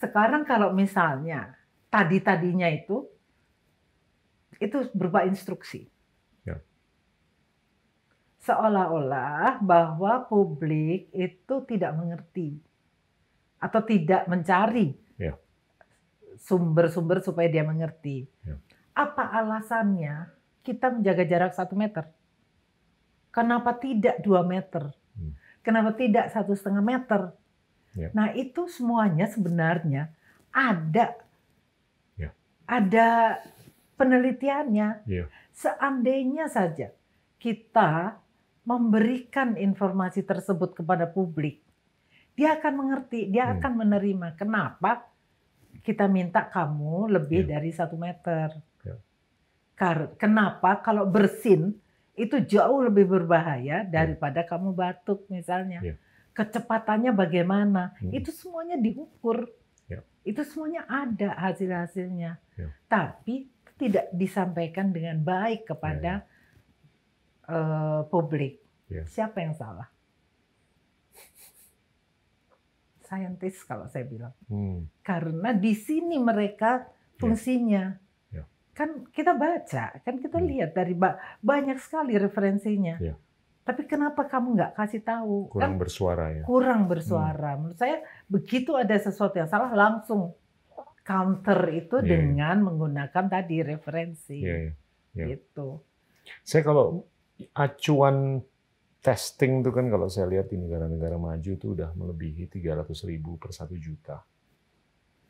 sekarang kalau misalnya tadi-tadinya itu itu berupa instruksi seolah-olah bahwa publik itu tidak mengerti atau tidak mencari ya. sumber-sumber supaya dia mengerti. Yeah. Apa alasannya kita menjaga jarak satu meter? Kenapa tidak dua meter? Hmm. Kenapa tidak satu setengah meter? Yeah. Nah itu semuanya sebenarnya ada yeah. ada penelitiannya. Ya. Seandainya saja kita memberikan informasi tersebut kepada publik, dia akan mengerti, dia hmm. akan menerima kenapa kita minta kamu lebih yeah. dari satu meter. Yeah. Kenapa kalau bersin itu jauh lebih berbahaya ya. daripada yeah. kamu batuk misalnya. Yeah. Kecepatannya bagaimana? Hmm. Itu semuanya diukur. Ya. Itu semuanya ada hasil-hasilnya. Ya. Tapi tidak disampaikan dengan baik kepada ya, ya uh, publik. Yeah. Siapa yang salah? Saintis kalau saya bilang. Hmm. Karena di sini mereka iya. fungsinya. Yeah. Yeah. Kan kita baca, kan kita hmm. lihat dari banyak sekali referensinya. Yeah. Tapi kenapa kamu nggak kasih tahu? Kurang kan bersuara ya. Kurang hmm. bersuara. Hmm. Menurut saya begitu ada sesuatu yang salah langsung counter itu yeah. Iya. dengan menggunakan tadi referensi. yeah. Yeah. Iya. Gitu. Saya kalau acuan testing itu kan kalau saya lihat di negara-negara maju itu udah melebihi 300 ribu per satu juta.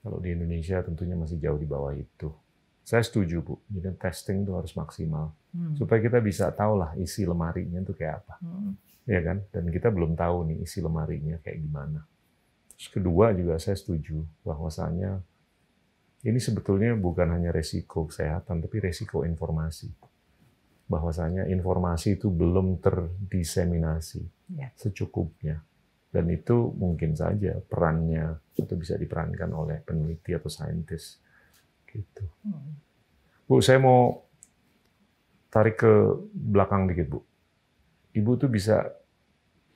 Kalau di Indonesia tentunya masih jauh di bawah itu. Saya setuju Bu, jadi testing itu harus maksimal. Hmm. Supaya kita bisa tahu lah isi lemarinya itu kayak apa. Hmm. Ya kan? Dan kita belum tahu nih isi lemarinya kayak gimana. Terus kedua juga saya setuju bahwasanya ini sebetulnya bukan hanya resiko kesehatan, tapi resiko informasi bahwasanya informasi itu belum terdiseminasi ya. secukupnya dan itu mungkin saja perannya atau bisa diperankan oleh peneliti atau saintis gitu hmm. bu saya mau tarik ke belakang dikit bu ibu tuh bisa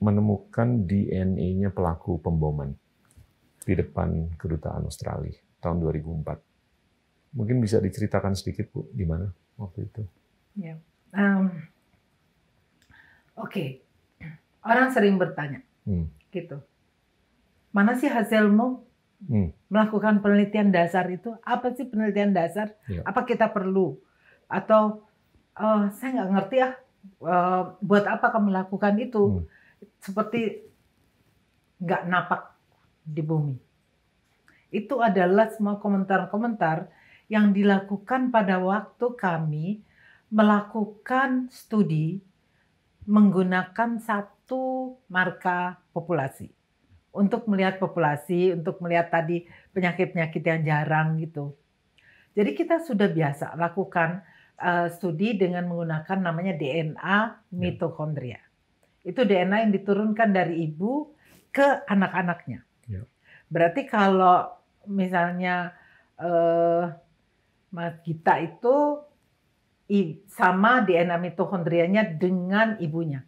menemukan DNA-nya pelaku pemboman di depan kedutaan Australia tahun 2004 mungkin bisa diceritakan sedikit bu di mana waktu itu ya um, oke okay. orang sering bertanya hmm. gitu mana sih hasilmu hmm. melakukan penelitian dasar itu apa sih penelitian dasar ya. apa kita perlu atau uh, saya nggak ngerti ya uh, buat apa kamu lakukan itu hmm. seperti nggak napak di bumi itu adalah semua komentar-komentar yang dilakukan pada waktu kami melakukan studi menggunakan satu marka populasi untuk melihat populasi, untuk melihat tadi penyakit-penyakit yang jarang gitu. Jadi kita sudah biasa lakukan uh, studi dengan menggunakan namanya DNA ya. mitokondria. Itu DNA yang diturunkan dari ibu ke anak-anaknya. Yeah. Berarti kalau misalnya uh, Mas itu sama DNA mitohondrianya dengan ibunya.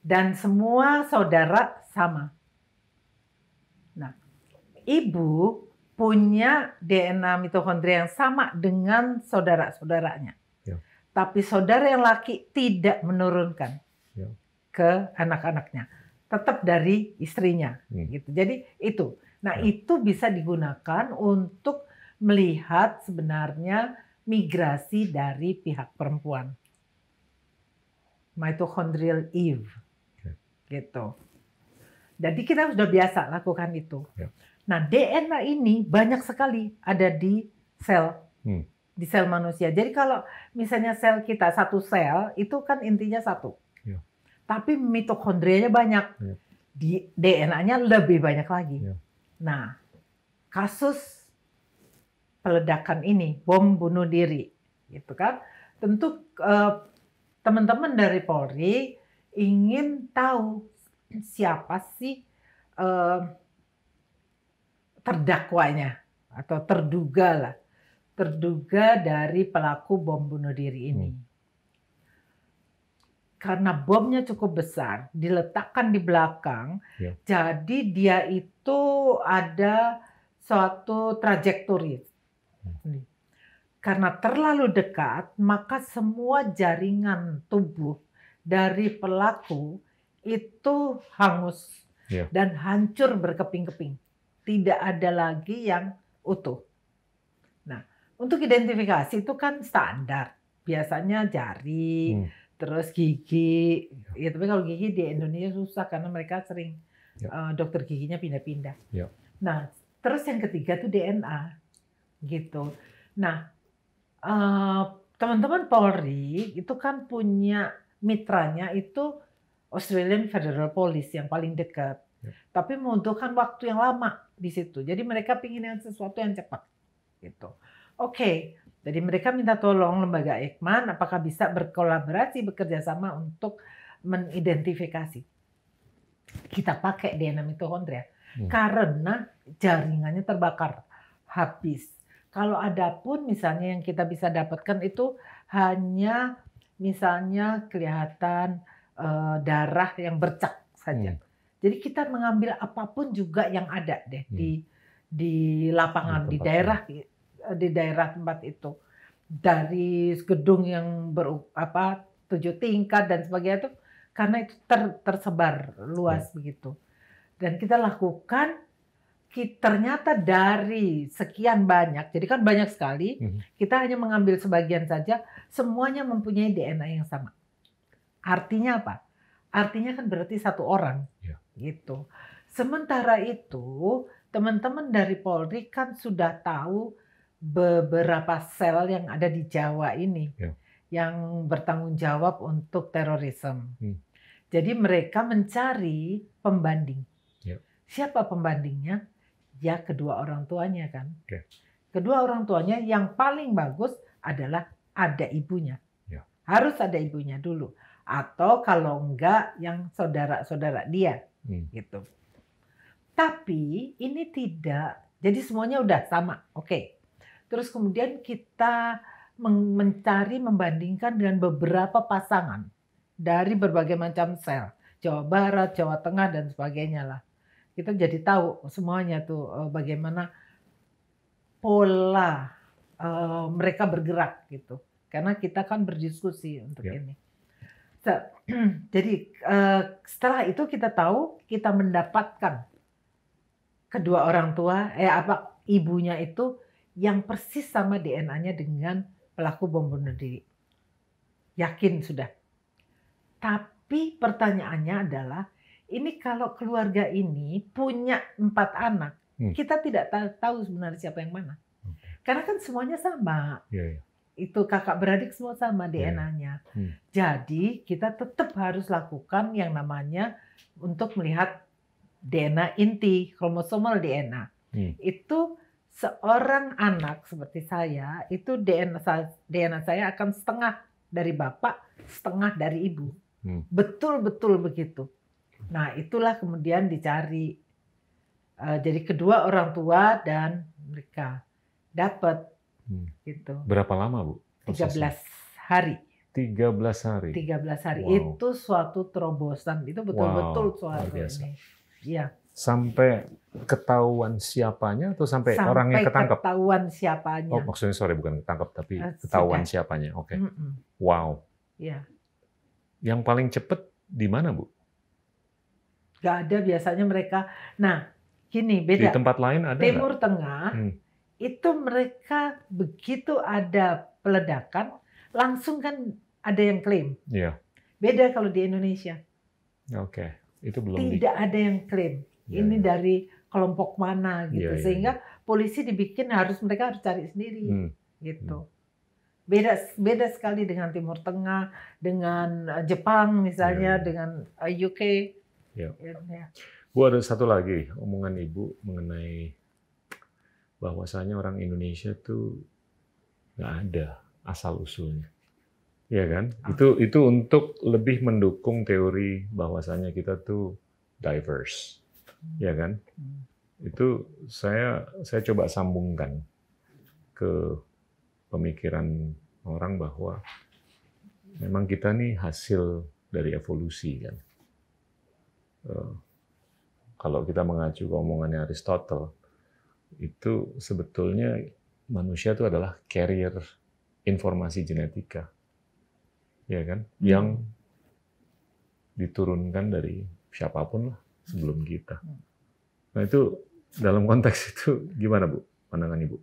Dan semua saudara sama. Nah, ibu punya DNA mitohondria yang sama dengan saudara-saudaranya. Yeah. Tapi saudara yang laki tidak menurunkan yeah. ke anak-anaknya. Tetap dari istrinya. Hmm. gitu. Jadi itu. Nah, yeah. itu bisa digunakan untuk melihat sebenarnya migrasi dari pihak perempuan. Mitochondrial Eve. Okay. Gitu. Jadi kita sudah biasa lakukan itu. Yeah. Nah, DNA ini banyak sekali ada di sel. Hmm. Di sel manusia. Jadi kalau misalnya sel kita satu sel, itu kan intinya satu. Yeah. Tapi mitokondrianya banyak. Yeah. DNA-nya lebih banyak lagi. Yeah. Nah, kasus peledakan ini, bom bunuh diri, gitu kan? Tentu eh, teman-teman dari Polri ingin tahu siapa sih eh, terdakwanya atau terduga lah, terduga dari pelaku bom bunuh diri ini. Hmm. Karena bomnya cukup besar, diletakkan di belakang, yeah. jadi dia itu ada suatu trajektori, karena terlalu dekat, maka semua jaringan tubuh dari pelaku itu hangus yeah. dan hancur berkeping-keping. Tidak ada lagi yang utuh. Nah, untuk identifikasi itu kan standar. Biasanya jari, hmm. terus gigi. Ya, ya tapi kalau gigi di Indonesia susah karena mereka sering yeah. Ya. uh, dokter giginya pindah-pindah. Yeah. Nah, terus yang ketiga itu DNA gitu. Nah, eh, teman-teman uh, Polri itu kan punya mitranya itu Australian Federal Police yang paling dekat. Ya. Tapi membutuhkan waktu yang lama di situ. Jadi mereka pingin yang sesuatu yang cepat gitu. Oke, okay. jadi mereka minta tolong lembaga Ekman apakah bisa berkolaborasi bekerja sama untuk mengidentifikasi. Kita pakai DNA mitohondria hmm. karena jaringannya terbakar habis kalau ada pun misalnya yang kita bisa dapatkan itu hanya misalnya kelihatan e, darah yang bercak saja. Hmm. Jadi kita mengambil apapun juga yang ada deh hmm. di di lapangan di, di daerah eh, di daerah tempat itu dari gedung yang ber apa tujuh tingkat dan sebagainya itu karena itu ter, tersebar luas hmm. begitu dan kita lakukan ternyata dari sekian banyak, jadi kan banyak sekali, hmm. kita hanya mengambil sebagian saja, semuanya mempunyai DNA yang sama. Artinya apa? Artinya kan berarti satu orang, ya. gitu. Sementara itu, teman-teman dari Polri kan sudah tahu beberapa sel yang ada di Jawa ini, yeah. yang bertanggung jawab untuk terorisme. Hmm. Jadi mereka mencari pembanding. Yeah. Siapa pembandingnya? Ya kedua orang tuanya kan. Okay. Kedua orang tuanya yang paling bagus adalah ada ibunya. Yeah. Harus ada ibunya dulu. Atau kalau enggak yang saudara-saudara dia hmm. gitu. Tapi ini tidak. Jadi semuanya udah sama. Oke. Okay. Terus kemudian kita mencari membandingkan dengan beberapa pasangan dari berbagai macam sel, Jawa Barat, Jawa Tengah dan sebagainya lah kita jadi tahu semuanya tuh eh, bagaimana pola uh, mereka bergerak gitu. Karena kita kan berdiskusi untuk yeah. ini. So, jadi uh, setelah itu kita tahu kita mendapatkan kedua orang tua eh apa ibunya itu yang persis sama DNA-nya dengan pelaku bom bunuh diri. Yakin sudah. Tapi pertanyaannya adalah ini kalau keluarga ini punya empat anak, hmm. kita tidak tahu sebenarnya siapa yang mana. Karena kan semuanya sama. Yeah, yeah. Itu kakak beradik semua sama iya, iya. DNA-nya. Hmm. Jadi kita tetap harus lakukan yang namanya untuk melihat DNA inti, kromosomal DNA. Hmm. Itu seorang anak seperti saya, itu DNA saya, DNA saya akan setengah dari bapak, setengah dari ibu. Hmm. Betul-betul hmm. Betul -betul begitu. Nah, itulah kemudian dicari. Eh, jadi kedua orang tua dan mereka dapat hmm. gitu. Berapa lama, Bu? Prosesnya? 13 hari. 13 hari. 13 hari. Wow. Itu suatu terobosan. Itu betul-betul wow. suatu ini. Iya. Sampai ketahuan siapanya atau sampai, sampai orang yang ketangkap? ketahuan siapanya. Oh, maksudnya sorry bukan ketangkap tapi eh, ketahuan Sudah. siapanya. Oke. Okay. Wow. Iya. Yang paling cepat di mana, Bu? gak ada biasanya mereka. Nah, gini beda. Di tempat lain ada Timur gak? Tengah hmm. itu mereka begitu ada peledakan langsung kan ada yang klaim. Iya. Beda kalau di Indonesia. Oke, okay. itu belum. Tidak di... ada yang klaim. Yeah, Ini yeah. dari kelompok mana iya, gitu, yeah, iya. sehingga yeah. polisi dibikin harus mereka harus cari sendiri hmm. gitu. Hmm. Beda beda sekali dengan Timur Tengah, dengan eh, Jepang misalnya, yeah. Iya. dengan eh, UK Ya. Iya, iya. Bu ada satu lagi omongan ibu mengenai bahwasanya orang Indonesia tuh nggak ada asal usulnya. ya kan? Ah. Itu itu untuk lebih mendukung teori bahwasanya kita tuh diverse. ya kan? Hmm. Itu saya saya coba sambungkan ke pemikiran orang bahwa memang kita nih hasil dari evolusi kan. Eh, kalau kita mengacu ke omongannya Aristotle, itu sebetulnya manusia itu adalah carrier informasi genetika, ya kan? Hmm. Yang diturunkan dari siapapun lah sebelum kita. Hmm. Nah itu dalam konteks itu gimana bu pandangan ibu?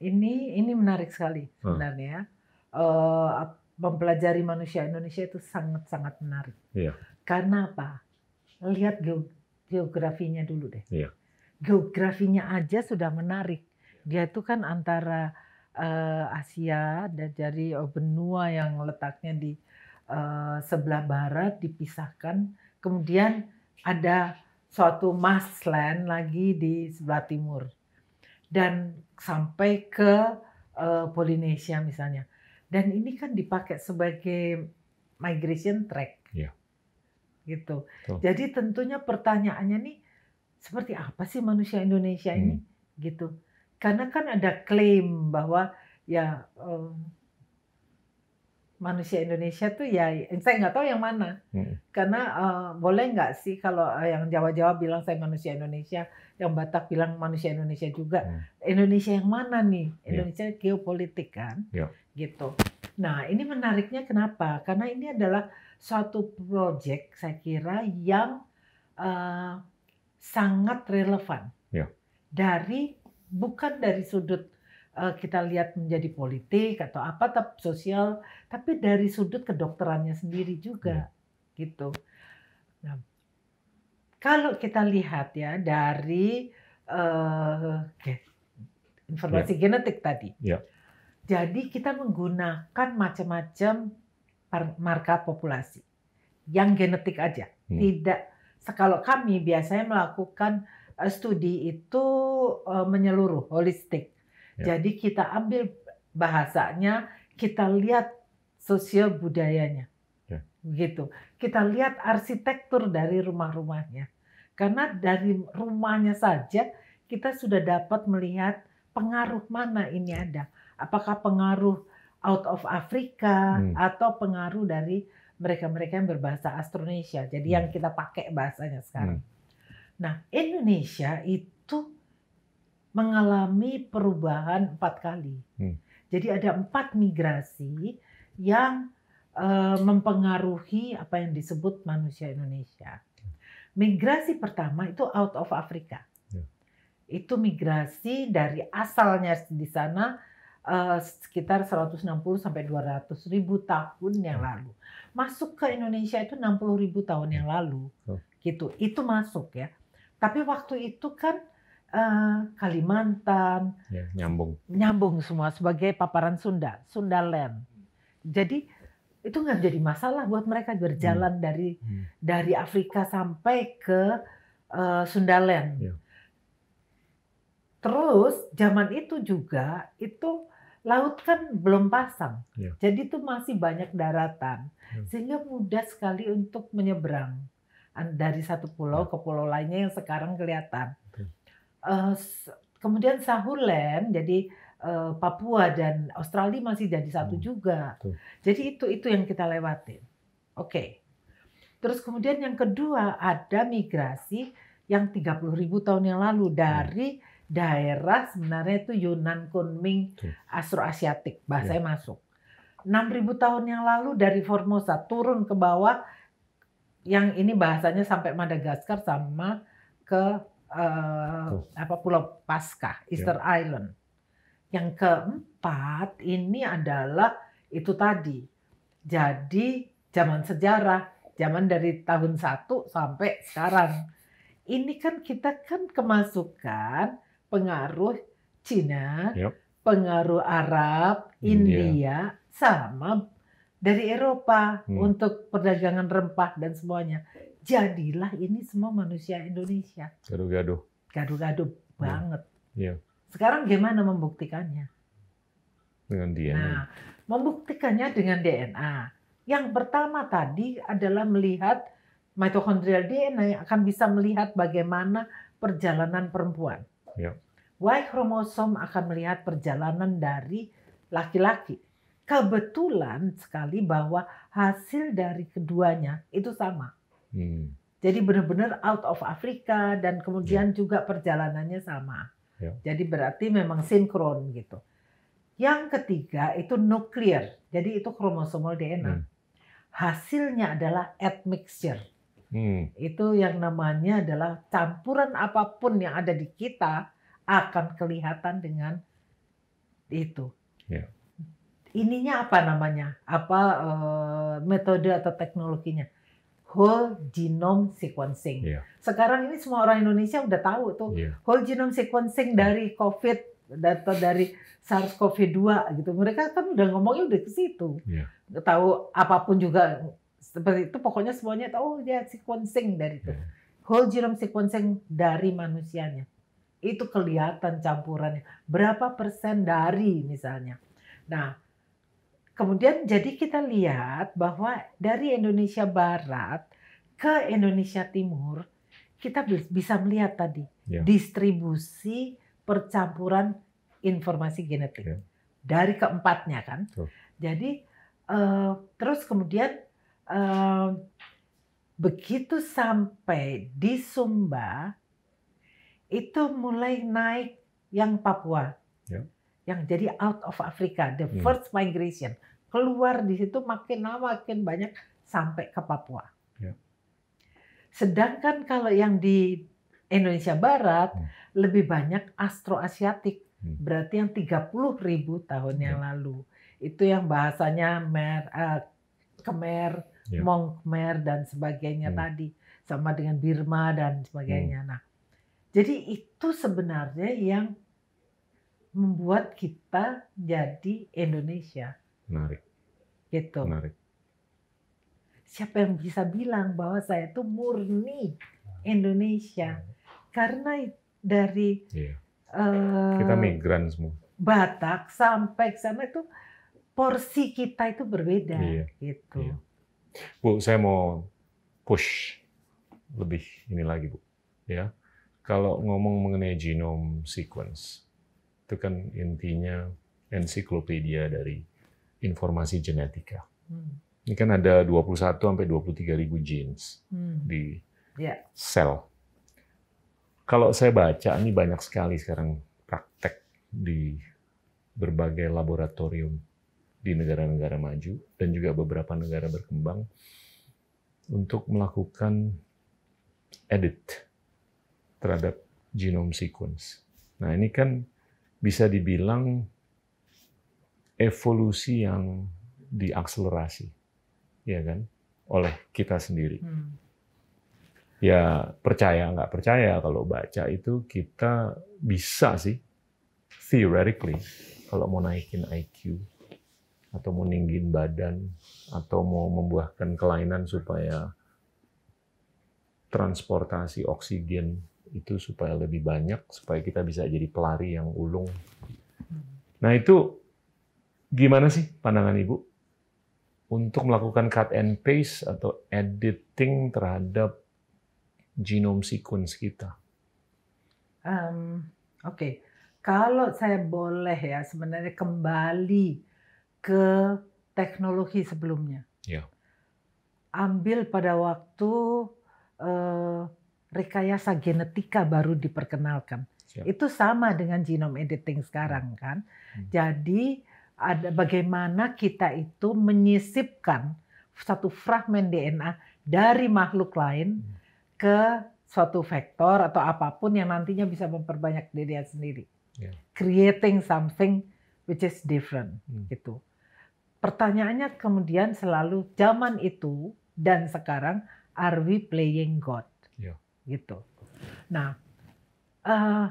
Ini ini menarik sekali sebenarnya. Hmm. Uh, mempelajari manusia Indonesia itu sangat-sangat menarik. Iya. Karena apa? lihat geografinya dulu deh. Iya. Geografinya aja sudah menarik. Dia itu kan antara uh, Asia dan dari oh, benua yang letaknya di uh, sebelah barat dipisahkan. Kemudian ada suatu land lagi di sebelah timur dan sampai ke uh, Polinesia misalnya. Dan ini kan dipakai sebagai migration track. Yeah gitu. Tuh. Jadi tentunya pertanyaannya nih seperti apa sih manusia Indonesia hmm. ini gitu. Karena kan ada klaim bahwa ya um, manusia Indonesia tuh ya saya nggak tahu yang mana. Hmm. Karena uh, boleh nggak sih kalau eh, yang Jawa-Jawa bilang saya manusia Indonesia, yang Batak bilang manusia Indonesia juga. Hmm. Indonesia yang mana nih? Ya. Indonesia yeah. geopolitik kan. Yeah. Gitu. Nah, ini menariknya kenapa? Karena ini adalah suatu proyek saya kira yang uh, sangat relevan ya. dari bukan dari sudut uh, kita lihat menjadi politik atau apa tapi sosial tapi dari sudut kedokterannya sendiri juga ya. gitu. Nah, kalau kita lihat ya dari uh, informasi ya. genetik tadi. ya. Jadi kita menggunakan macam-macam marka populasi yang genetik aja, hmm. tidak. Kalau kami biasanya melakukan eh, studi itu eh, menyeluruh, holistik. Ya. Jadi kita ambil bahasanya, kita lihat sosial budayanya, ya. gitu. Kita lihat arsitektur dari rumah-rumahnya, karena dari rumahnya saja kita sudah dapat melihat pengaruh mana ini ada. Apakah pengaruh out of Afrika hmm. atau pengaruh dari mereka-mereka yang berbahasa Austronesia. Jadi hmm. yang kita pakai bahasanya sekarang. Hmm. Nah, Indonesia itu mengalami perubahan empat kali. Hmm. Jadi ada empat migrasi yang uh, mempengaruhi apa yang disebut manusia Indonesia. Migrasi pertama itu out of Afrika. Yeah. Itu migrasi dari asalnya di sana Eh, sekitar 160 sampai 200 ribu tahun yang hmm. lalu. Masuk ke Indonesia itu 60 ribu tahun yang lalu, oh. gitu. Itu masuk ya. Tapi waktu itu kan uh, Kalimantan, ya, nyambung, nyambung semua sebagai paparan Sunda, Sunda Land. Jadi itu nggak jadi masalah buat mereka berjalan hmm. dari hmm. dari Afrika sampai ke uh, eh, Land. Ya. Terus zaman itu juga itu laut kan belum pasang, yeah. jadi itu masih banyak daratan, yeah. sehingga mudah sekali untuk menyeberang dari satu pulau yeah. ke pulau lainnya yang sekarang kelihatan. Okay. Uh, eh, kemudian Sahulen, jadi uh, Papua dan Australia masih jadi satu mm. juga. okay. Jadi itu itu yang kita lewatin. Oke. Okay. Terus kemudian yang kedua ada migrasi yang 30.000 tahun yang lalu hmm. dari yeah daerah sebenarnya itu Yunan Kunming Asro-Asiatik bahasa yeah. masuk. 6000 tahun yang lalu dari Formosa turun ke bawah yang ini bahasanya sampai Madagaskar sama ke uh, apa Pulau Pasca, ya. Easter yeah. Island. Yang keempat ini adalah itu tadi. Jadi zaman sejarah, zaman dari tahun 1 sampai sekarang. Ini kan kita kan kemasukan pengaruh Cina, yep. pengaruh Arab, India, India, sama dari Eropa hmm. untuk perdagangan rempah dan semuanya. Jadilah ini semua manusia Indonesia. Gaduh-gaduh. Gaduh-gaduh hmm. banget. Yeah. Sekarang gimana membuktikannya? Dengan DNA. Nah, membuktikannya dengan DNA. Yang pertama tadi adalah melihat mitochondrial DNA yang akan bisa melihat bagaimana perjalanan perempuan. Yeah. Y kromosom akan melihat perjalanan dari laki-laki. Kebetulan sekali bahwa hasil dari keduanya itu sama. Hmm. Jadi benar-benar out of Afrika dan kemudian yeah. juga perjalanannya sama. Yeah. Jadi berarti memang sinkron gitu. Yang ketiga itu nuklir. Jadi itu kromosomal DNA. Hmm. Hasilnya adalah admixture. Hmm. Itu yang namanya adalah campuran apapun yang ada di kita akan kelihatan dengan itu. Yeah. Ininya apa namanya? Apa uh, metode atau teknologinya? Whole genome sequencing. Yeah. Sekarang ini semua orang Indonesia udah tahu tuh yeah. whole genome sequencing yeah. dari COVID data dari SARS-CoV-2 gitu. Mereka kan udah ngomongnya udah ke situ. Yeah. Tahu apapun juga seperti itu pokoknya semuanya tahu oh, dia sequencing dari itu hmm. whole genome sequencing dari manusianya itu kelihatan campurannya berapa persen dari misalnya nah kemudian jadi kita lihat bahwa dari Indonesia Barat ke Indonesia Timur kita bisa melihat tadi yeah. distribusi percampuran informasi genetik yeah. dari keempatnya kan. so. Jadi uh, terus kemudian begitu sampai di Sumba itu mulai naik yang Papua, yeah. yang jadi out of Africa, the yeah. Hmm. first migration keluar di situ makin lama makin banyak sampai ke Papua. Yeah. Sedangkan kalau yang di Indonesia Barat yeah. Hmm. lebih banyak Astroasiatik, yeah. Hmm. berarti yang 30 ribu tahun yeah. yang ya. lalu itu yang bahasanya Mer, uh, Kemer, yeah. Mong dan sebagainya hmm. tadi, sama dengan Birma dan sebagainya. Hmm. Nah, jadi itu sebenarnya yang membuat kita jadi Indonesia. Menarik. Gitu. Menarik. Siapa yang bisa bilang bahwa saya itu murni Indonesia? Hmm. Karena dari yeah. Iya. uh, kita migran semua. Batak sampai ke sana itu porsi kita itu berbeda yeah. gitu. Yeah. Bu, saya mau push lebih ini lagi, Bu. Ya. Kalau ngomong mengenai genome sequence, itu kan intinya ensiklopedia dari informasi genetika. Hmm. Ini kan ada 21 sampai 23 ribu genes hmm. di yeah. sel. Kalau saya baca, ini banyak sekali sekarang praktek di berbagai laboratorium di negara-negara maju dan juga beberapa negara berkembang untuk melakukan edit terhadap genome sequence. Nah, ini kan bisa dibilang evolusi yang diakselerasi, ya kan, oleh kita sendiri. Hmm. Ya percaya nggak percaya kalau baca itu kita bisa sih, theoretically, kalau mau naikin IQ atau mau ninggin badan atau mau membuahkan kelainan supaya transportasi oksigen itu supaya lebih banyak supaya kita bisa jadi pelari yang ulung. Nah, itu gimana sih pandangan Ibu untuk melakukan cut and paste atau editing terhadap genome sequence kita? Um, Oke, okay. kalau saya boleh ya sebenarnya kembali ke teknologi sebelumnya. Ya. Ambil pada waktu uh, rekayasa genetika baru diperkenalkan. Siap. Itu sama dengan genome editing sekarang hmm. kan. Hmm. Jadi ada bagaimana kita itu menyisipkan satu fragmen DNA dari makhluk lain hmm. ke suatu vektor atau apapun yang nantinya bisa memperbanyak diri sendiri. Yeah. Creating something which is different hmm. gitu pertanyaannya kemudian selalu zaman itu dan sekarang are we playing God? Yeah. Gitu. Nah, uh,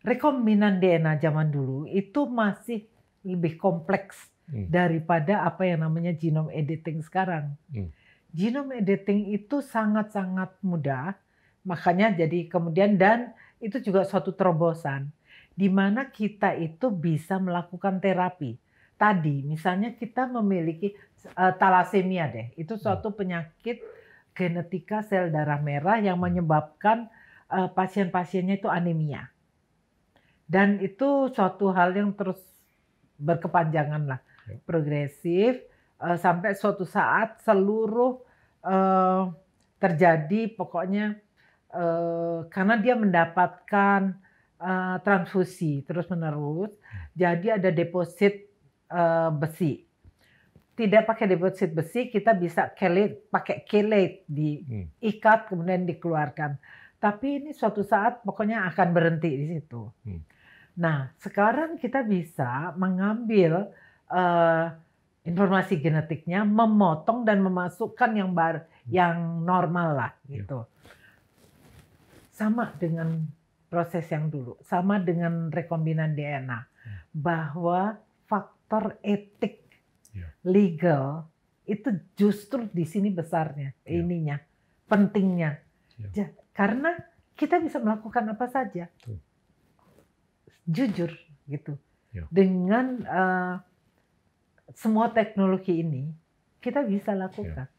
rekombinan DNA zaman dulu itu masih lebih kompleks hmm. daripada apa yang namanya genome editing sekarang. Hmm. Genome editing itu sangat-sangat mudah, makanya jadi kemudian dan itu juga suatu terobosan di mana kita itu bisa melakukan terapi tadi misalnya kita memiliki uh, eh, talasemia deh itu hmm. suatu penyakit genetika sel darah merah yang menyebabkan uh, pasien-pasiennya itu anemia dan itu suatu hal yang terus berkepanjangan lah ya. progresif uh, sampai suatu saat seluruh uh, terjadi pokoknya uh, karena dia mendapatkan uh, transfusi terus menerus hmm. jadi ada deposit Eh, besi. Tidak pakai deposit besi, kita bisa kelet, pakai kelit diikat hmm. kemudian dikeluarkan. Tapi ini suatu saat pokoknya akan berhenti di situ. Hmm. Nah, sekarang kita bisa mengambil uh, informasi genetiknya, memotong dan memasukkan yang bar, hmm. yang normal lah ya. gitu. Ya. Sama dengan proses yang dulu, sama dengan rekombinan DNA, hmm. bahwa faktor etik yeah. legal itu justru di sini besarnya yeah. ininya pentingnya yeah. karena kita bisa melakukan apa saja Tuh. jujur gitu yeah. dengan uh, semua teknologi ini kita bisa lakukan. yeah.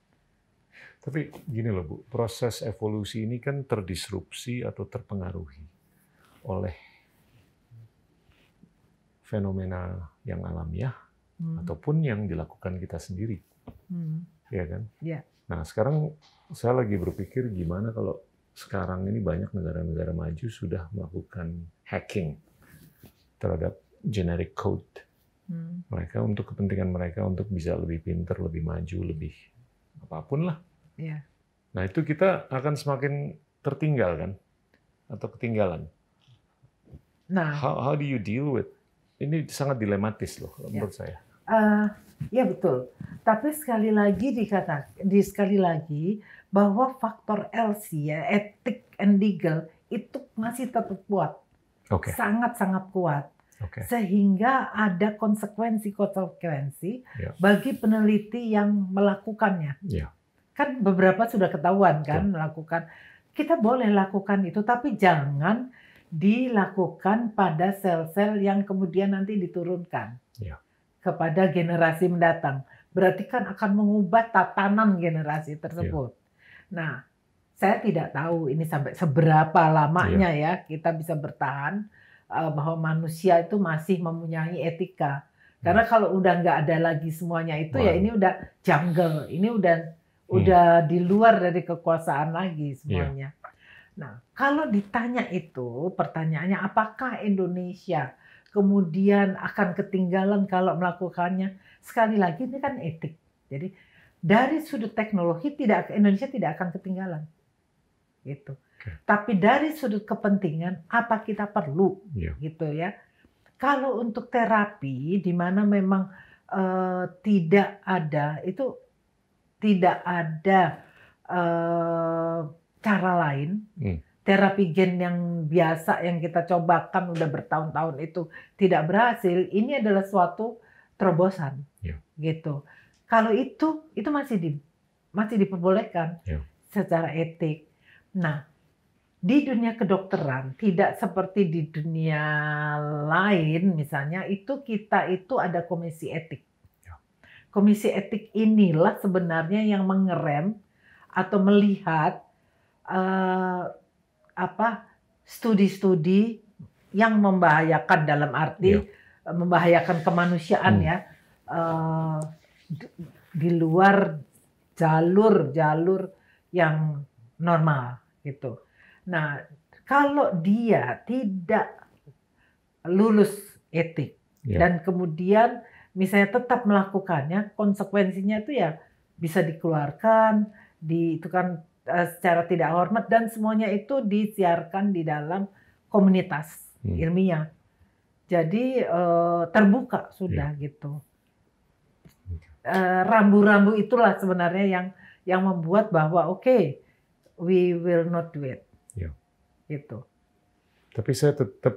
Tapi gini loh Bu, proses evolusi ini kan terdisrupsi atau terpengaruhi oleh fenomena yang alamiah hmm. ataupun yang dilakukan kita sendiri. Hmm. Iya kan? Ya kan? Yeah. Nah, sekarang saya lagi berpikir gimana kalau sekarang ini banyak negara-negara maju sudah melakukan hacking terhadap generic code hmm. mereka untuk kepentingan mereka untuk bisa lebih pinter, lebih maju, lebih apapun lah. Ya. Nah, itu kita akan semakin tertinggal kan atau ketinggalan. Nah, how how do you deal with ini sangat dilematis loh ya. menurut saya. Uh, ya betul. Tapi sekali lagi dikata, di sekali lagi bahwa faktor LC ya etik and legal itu masih tetap kuat, okay. sangat sangat kuat. Okay. Sehingga ada konsekuensi-konsekuensi yeah. bagi peneliti yang melakukannya. Yeah. Kan beberapa sudah ketahuan kan yeah. melakukan. Kita boleh lakukan itu, tapi jangan dilakukan pada sel-sel yang kemudian nanti diturunkan ya. kepada generasi mendatang. Berarti kan akan mengubah tatanan generasi ya. tersebut. Ya. Nah, saya tidak tahu ini sampai seberapa lamanya ya, ya kita bisa bertahan eh, bahwa manusia itu masih mempunyai etika. Karena ya. kalau udah nggak ada lagi semuanya itu wow. ya ini udah jungle, ini udah hmm. udah di luar dari kekuasaan lagi semuanya. Nah, kalau ditanya itu, pertanyaannya apakah Indonesia kemudian akan ketinggalan kalau melakukannya? Sekali lagi ini kan etik. Jadi dari sudut teknologi tidak Indonesia tidak akan ketinggalan. Gitu. Okay. Tapi dari sudut kepentingan apa kita perlu yeah. gitu ya. Kalau untuk terapi di mana memang uh, tidak ada itu tidak ada uh, cara lain. Hmm. Terapi gen yang biasa yang kita cobakan udah bertahun-tahun itu tidak berhasil, ini adalah suatu terobosan. Yeah. Gitu. Kalau itu itu masih di masih diperbolehkan yeah. secara etik. Nah, di dunia kedokteran tidak seperti di dunia lain misalnya itu kita itu ada komisi etik. Ya. Komisi etik inilah sebenarnya yang mengerem atau melihat uh, apa studi-studi yang membahayakan dalam arti yeah. membahayakan kemanusiaan hmm. ya uh, di, luar jalur-jalur yang normal gitu. Nah, kalau dia tidak lulus etik yeah. dan kemudian misalnya tetap melakukannya, konsekuensinya itu ya bisa dikeluarkan, di itu kan Eh, secara tidak hormat dan semuanya itu disiarkan di dalam komunitas hmm. ilmiah. Jadi uh, terbuka sudah yeah. gitu. Eh, rambu-rambu uh, itulah sebenarnya yang yang membuat bahwa oke okay, we will not do it. Yeah. Gitu. Tapi saya tetap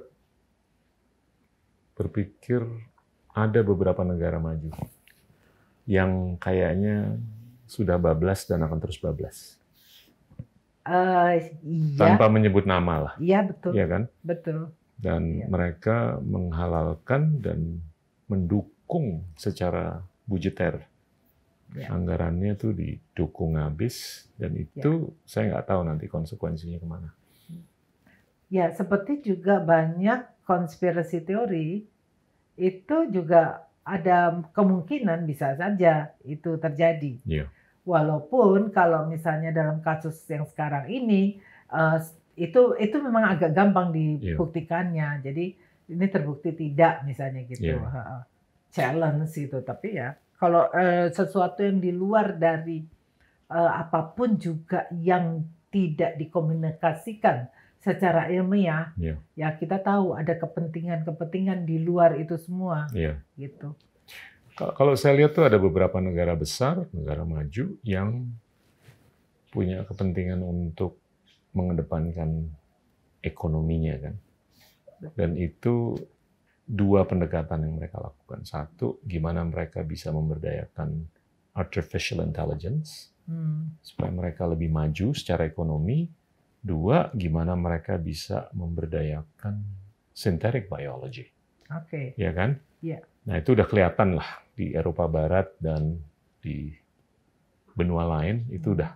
berpikir ada beberapa negara maju yang kayaknya sudah bablas dan akan terus bablas. Uh, iya. Tanpa menyebut nama lah. Iya betul. Iya kan? Betul. Dan ya. mereka menghalalkan dan mendukung secara budgeter. Ya. Anggarannya tuh didukung habis dan itu ya. saya nggak tahu nanti konsekuensinya kemana. Ya seperti juga banyak konspirasi teori itu juga ada kemungkinan bisa saja itu terjadi. Ya. Walaupun kalau misalnya dalam kasus yang sekarang ini uh, itu itu memang agak gampang iya. dibuktikannya. Yeah. Jadi ini terbukti tidak misalnya gitu. Yeah. Challenge gitu. Tapi ya kalau uh, sesuatu yang di luar dari uh, apapun juga yang tidak dikomunikasikan secara ilmiah, yeah. ya kita tahu ada kepentingan-kepentingan di luar itu semua, yeah. gitu. Kalau saya lihat tuh ada beberapa negara besar, negara maju yang punya kepentingan untuk mengedepankan ekonominya kan. Dan itu dua pendekatan yang mereka lakukan. Satu, gimana mereka bisa memberdayakan artificial intelligence hmm. supaya mereka lebih maju secara ekonomi. Dua, gimana mereka bisa memberdayakan synthetic biology. Oke. Okay. Ya kan? Iya. Yeah. Nah, itu udah kelihatan lah di Eropa Barat dan di benua lain itu udah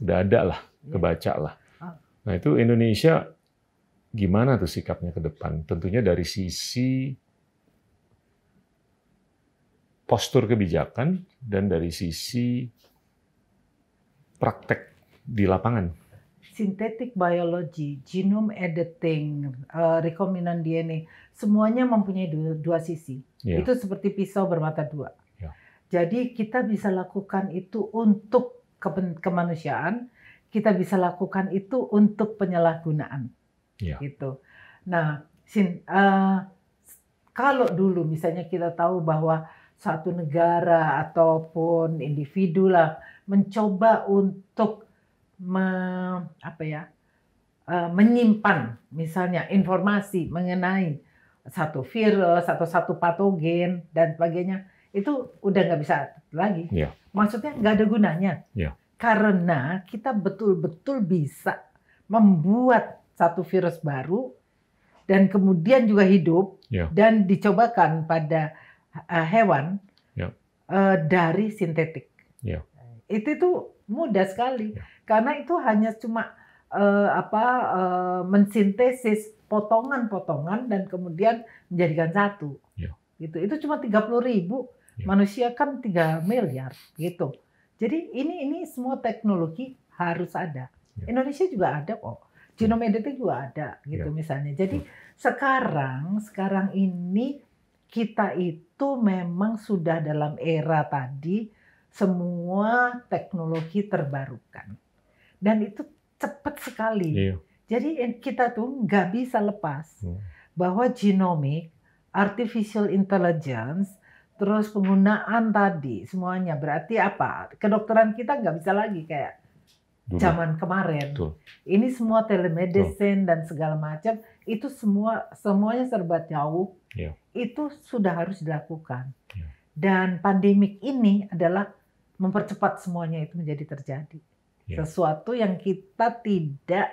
udah ada lah, iya. kebaca lah. Ah. Nah itu Indonesia gimana tuh sikapnya ke depan? Tentunya dari sisi postur kebijakan dan dari sisi praktek di lapangan synthetic biology, genome editing, uh, eh, recombinant DNA, semuanya mempunyai dua, dua sisi. Yeah. Itu seperti pisau bermata dua. Yeah. Jadi kita bisa lakukan itu untuk ke kemanusiaan, kita bisa lakukan itu untuk penyalahgunaan. Yeah. Gitu. Nah, sin, uh, kalau dulu misalnya kita tahu bahwa satu negara ataupun individu lah mencoba untuk me, apa ya eh, menyimpan misalnya informasi mengenai satu virus atau satu patogen dan sebagainya itu udah nggak bisa lagi. Yeah. Maksudnya nggak ada gunanya. Yeah. Karena kita betul-betul bisa membuat satu virus baru dan kemudian juga hidup yeah. dan dicobakan pada uh, hewan yeah. Iya. uh, dari sintetik. Yeah. Itu tuh mudah sekali ya. karena itu hanya cuma uh, apa uh, mensintesis potongan-potongan dan kemudian menjadikan satu. Yeah. Gitu. Itu cuma tiga puluh ribu, yeah. manusia kan tiga miliar gitu. Jadi ini ini semua teknologi harus ada. Yeah. Indonesia juga ada kok. Genome ya. editing juga ada gitu yeah. misalnya. Jadi sekarang sekarang ini kita itu memang sudah dalam era tadi semua teknologi terbarukan. Dan itu cepat sekali. Iya. Jadi kita tuh nggak bisa lepas iya. bahwa genomic, artificial intelligence, terus penggunaan tadi semuanya berarti apa? Kedokteran kita nggak bisa lagi kayak Dulu. zaman kemarin. Betul. Ini semua telemedicine Betul. dan segala macam itu semua semuanya serba jauh. Iya. Itu sudah harus dilakukan. Iya. Dan pandemik ini adalah mempercepat semuanya itu menjadi terjadi. Yeah. Sesuatu yang kita tidak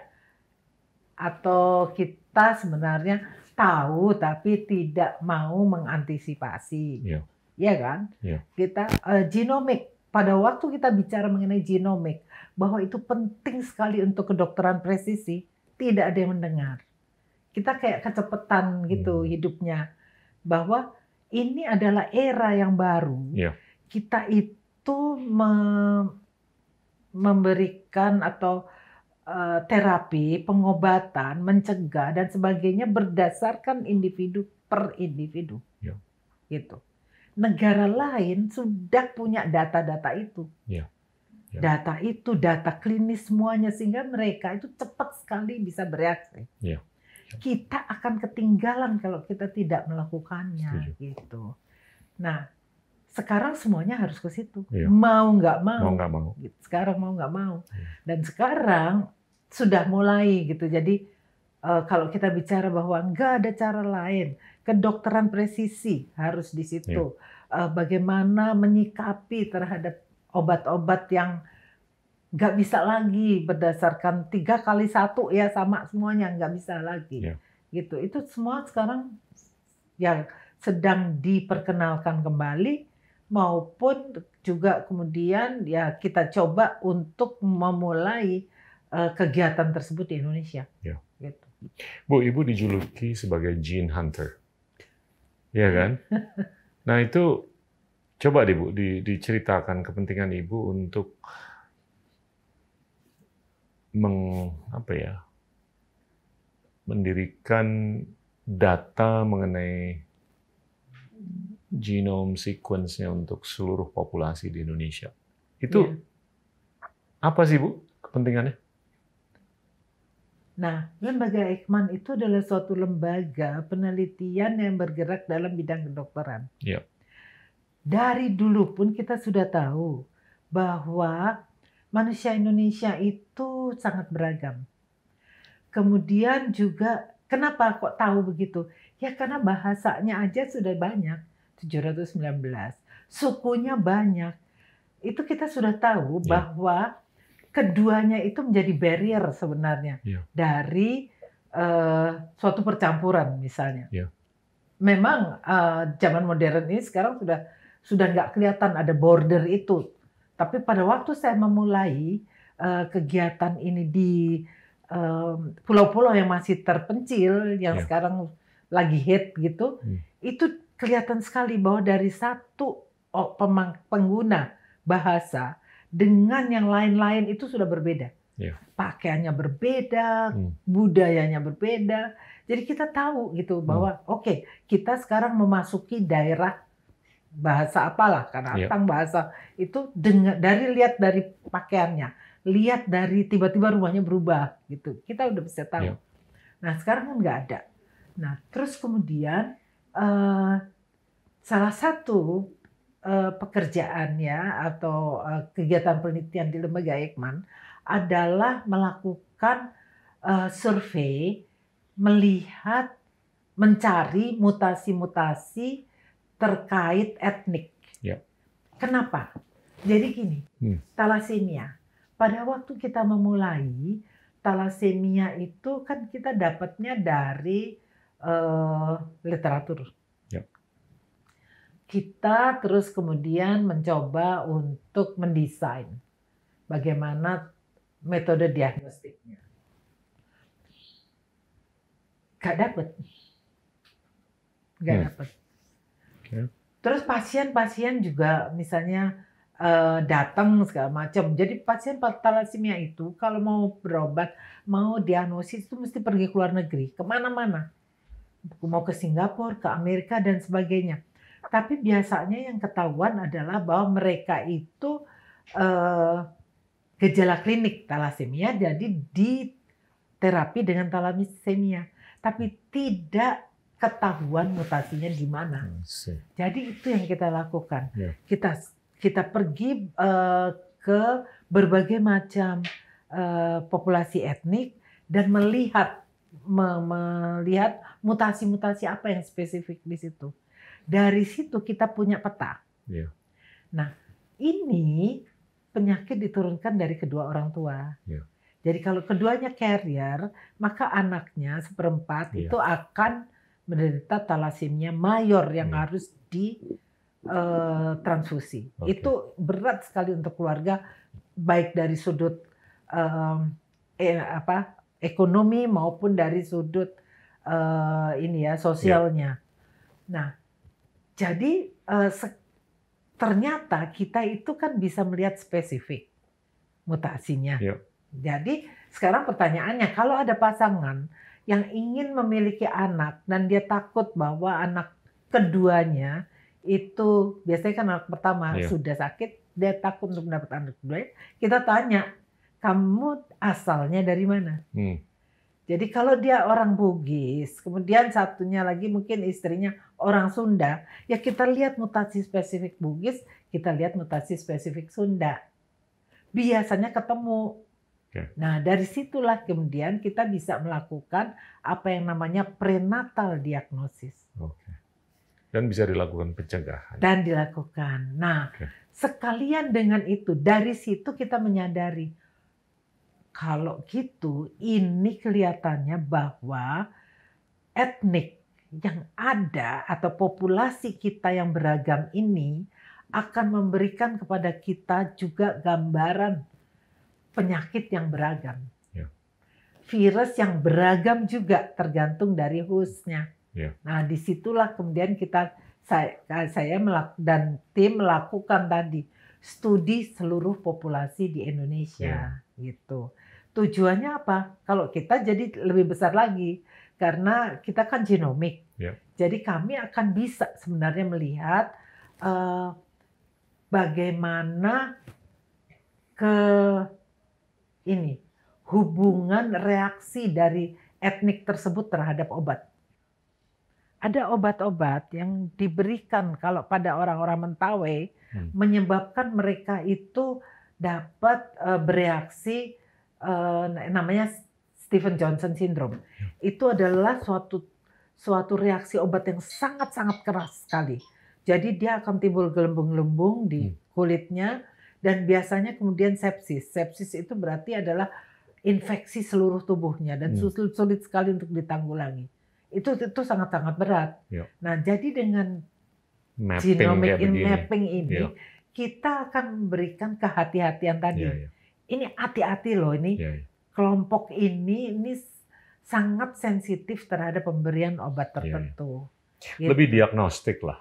atau kita sebenarnya tahu tapi tidak mau mengantisipasi. Yeah. Ya iya kan? Yeah. Kita uh, eh, genomik pada waktu kita bicara mengenai genomik bahwa itu penting sekali untuk kedokteran presisi, tidak ada yang mendengar. Kita kayak kecepatan gitu hmm. hidupnya bahwa ini adalah era yang baru. Yeah. Kita itu itu me memberikan atau uh, terapi, pengobatan, mencegah dan sebagainya berdasarkan individu per individu. Ya. Gitu. Negara lain sudah punya data-data itu. Ya. ya. Data itu, data klinis semuanya sehingga mereka itu cepat sekali bisa bereaksi. Ya. Ya. Kita akan ketinggalan kalau kita tidak melakukannya Setuju. gitu. Nah, sekarang semuanya harus ke situ. Iya. Mau nggak mau. Mau mau. Gitu. Sekarang mau nggak mau. Iya. Dan sekarang sudah mulai gitu. Jadi eh, kalau kita bicara bahwa nggak ada cara lain, kedokteran presisi harus di situ. Iya. Eh, bagaimana menyikapi terhadap obat-obat yang nggak bisa lagi berdasarkan tiga kali satu ya sama semuanya nggak bisa lagi iya. gitu itu semua sekarang yang sedang diperkenalkan kembali maupun juga kemudian ya kita coba untuk memulai uh, kegiatan tersebut di Indonesia. Ya. Gitu. Bu, ibu dijuluki sebagai gene hunter, ya kan? nah itu coba deh bu, di, diceritakan kepentingan ibu untuk meng ya mendirikan data mengenai genome sequence-nya untuk seluruh populasi di Indonesia. Itu yeah. apa sih Bu kepentingannya? Nah, lembaga Eijkman itu adalah suatu lembaga penelitian yang bergerak dalam bidang kedokteran. Yeah. Dari dulu pun kita sudah tahu bahwa manusia Indonesia itu sangat beragam. Kemudian juga kenapa kok tahu begitu? Ya karena bahasanya aja sudah banyak. 719. Sukunya banyak. Itu kita sudah tahu yeah. bahwa keduanya itu menjadi barrier sebenarnya yeah. dari uh, suatu percampuran misalnya. Yeah. Memang uh, zaman modern ini sekarang sudah sudah nggak kelihatan ada border itu. Tapi pada waktu saya memulai uh, kegiatan ini di pulau-pulau yang masih terpencil yang yeah. sekarang lagi hit gitu hmm. itu kelihatan sekali bahwa dari satu pengguna bahasa dengan yang lain-lain itu sudah berbeda. Yeah. Pakaiannya berbeda, hmm. budayanya berbeda. Jadi kita tahu gitu hmm. bahwa hmm. oke, okay, kita sekarang memasuki daerah bahasa apalah karena yeah. tentang bahasa itu dengan dari lihat dari pakaiannya, lihat dari tiba-tiba rumahnya berubah gitu. Kita udah bisa tahu. Yeah. Nah, sekarang kan nggak ada. Nah, terus kemudian uh, salah satu uh, pekerjaannya atau uh, kegiatan penelitian di lembaga Eijkman adalah melakukan uh, survei melihat mencari mutasi-mutasi terkait etnik. Ya. Kenapa? Jadi gini, hmm. talasemia. Pada waktu kita memulai talasemia itu kan kita dapatnya dari uh, literatur kita terus kemudian mencoba untuk mendesain bagaimana metode diagnostiknya. Gak dapet. Gak hmm. dapet. Terus pasien-pasien juga misalnya uh, eh, datang segala macam. Jadi pasien patalasimia itu kalau mau berobat, mau diagnosis itu mesti pergi ke luar negeri, kemana-mana. Mau ke Singapura, ke Amerika dan sebagainya tapi biasanya yang ketahuan adalah bahwa mereka itu eh, gejala klinik talasemia, jadi di terapi dengan talasemia, tapi tidak ketahuan mutasinya di mana. Hmm, jadi itu yang kita lakukan. Yeah. Kita kita pergi uh, ke berbagai macam uh, populasi etnik dan melihat me melihat mutasi-mutasi apa yang spesifik di situ. Dari situ kita punya peta. Yeah. Nah, ini penyakit diturunkan dari kedua orang tua. Yeah. Jadi kalau keduanya carrier, maka anaknya seperempat yeah. itu akan menderita talasemia mayor yang yeah. harus di e, Uh, okay. Itu berat sekali untuk keluarga, baik dari sudut um, eh, apa ekonomi maupun dari sudut uh, ini ya sosialnya. Yeah. Nah, jadi eh, ternyata kita itu kan bisa melihat spesifik mutasinya. Ya. Jadi sekarang pertanyaannya kalau ada pasangan yang ingin memiliki anak dan dia takut bahwa anak keduanya itu biasanya kan anak pertama ya. sudah sakit dia takut untuk mendapat anak kedua kita tanya kamu asalnya dari mana? Hmm jadi kalau dia orang Bugis, kemudian satunya lagi mungkin istrinya orang Sunda, ya kita lihat mutasi spesifik Bugis, kita lihat mutasi spesifik Sunda. Biasanya ketemu. Okay. Nah dari situlah kemudian kita bisa melakukan apa yang namanya prenatal diagnosis. Okay. Dan bisa dilakukan pencegahan. Dan dilakukan. Nah okay. sekalian dengan itu dari situ kita menyadari kalau gitu ini kelihatannya bahwa etnik yang ada atau populasi kita yang beragam ini akan memberikan kepada kita juga gambaran penyakit yang beragam. Yeah. Virus yang beragam juga tergantung dari hostnya. Yeah. Nah disitulah kemudian kita saya, saya melak, dan tim melakukan tadi studi seluruh populasi di Indonesia yeah. gitu. Tujuannya apa? Kalau kita jadi lebih besar lagi karena kita kan genomik. Yeah. Jadi kami akan bisa sebenarnya melihat uh, bagaimana ke ini hubungan reaksi dari etnik tersebut terhadap obat. Ada obat-obat yang diberikan kalau pada orang-orang Mentawai hmm. menyebabkan mereka itu dapat eh, bereaksi uh, namanya Stephen Johnson syndrome. Hmm. Itu adalah suatu suatu reaksi obat yang sangat-sangat keras sekali. Jadi dia akan timbul gelembung-gelembung di hmm. kulitnya dan biasanya kemudian sepsis. Sepsis itu berarti adalah infeksi seluruh tubuhnya dan hmm. sulit, sulit sekali untuk ditanggulangi. Itu itu sangat-sangat berat. Ya. Nah, jadi dengan mapping genomic in mapping ini ya. kita akan memberikan kehati-hatian tadi. ya. ya ini hati-hati loh ini yeah. Iya. kelompok ini ini sangat sensitif terhadap pemberian obat iya, iya. tertentu. Yeah. Gitu. Lebih diagnostik lah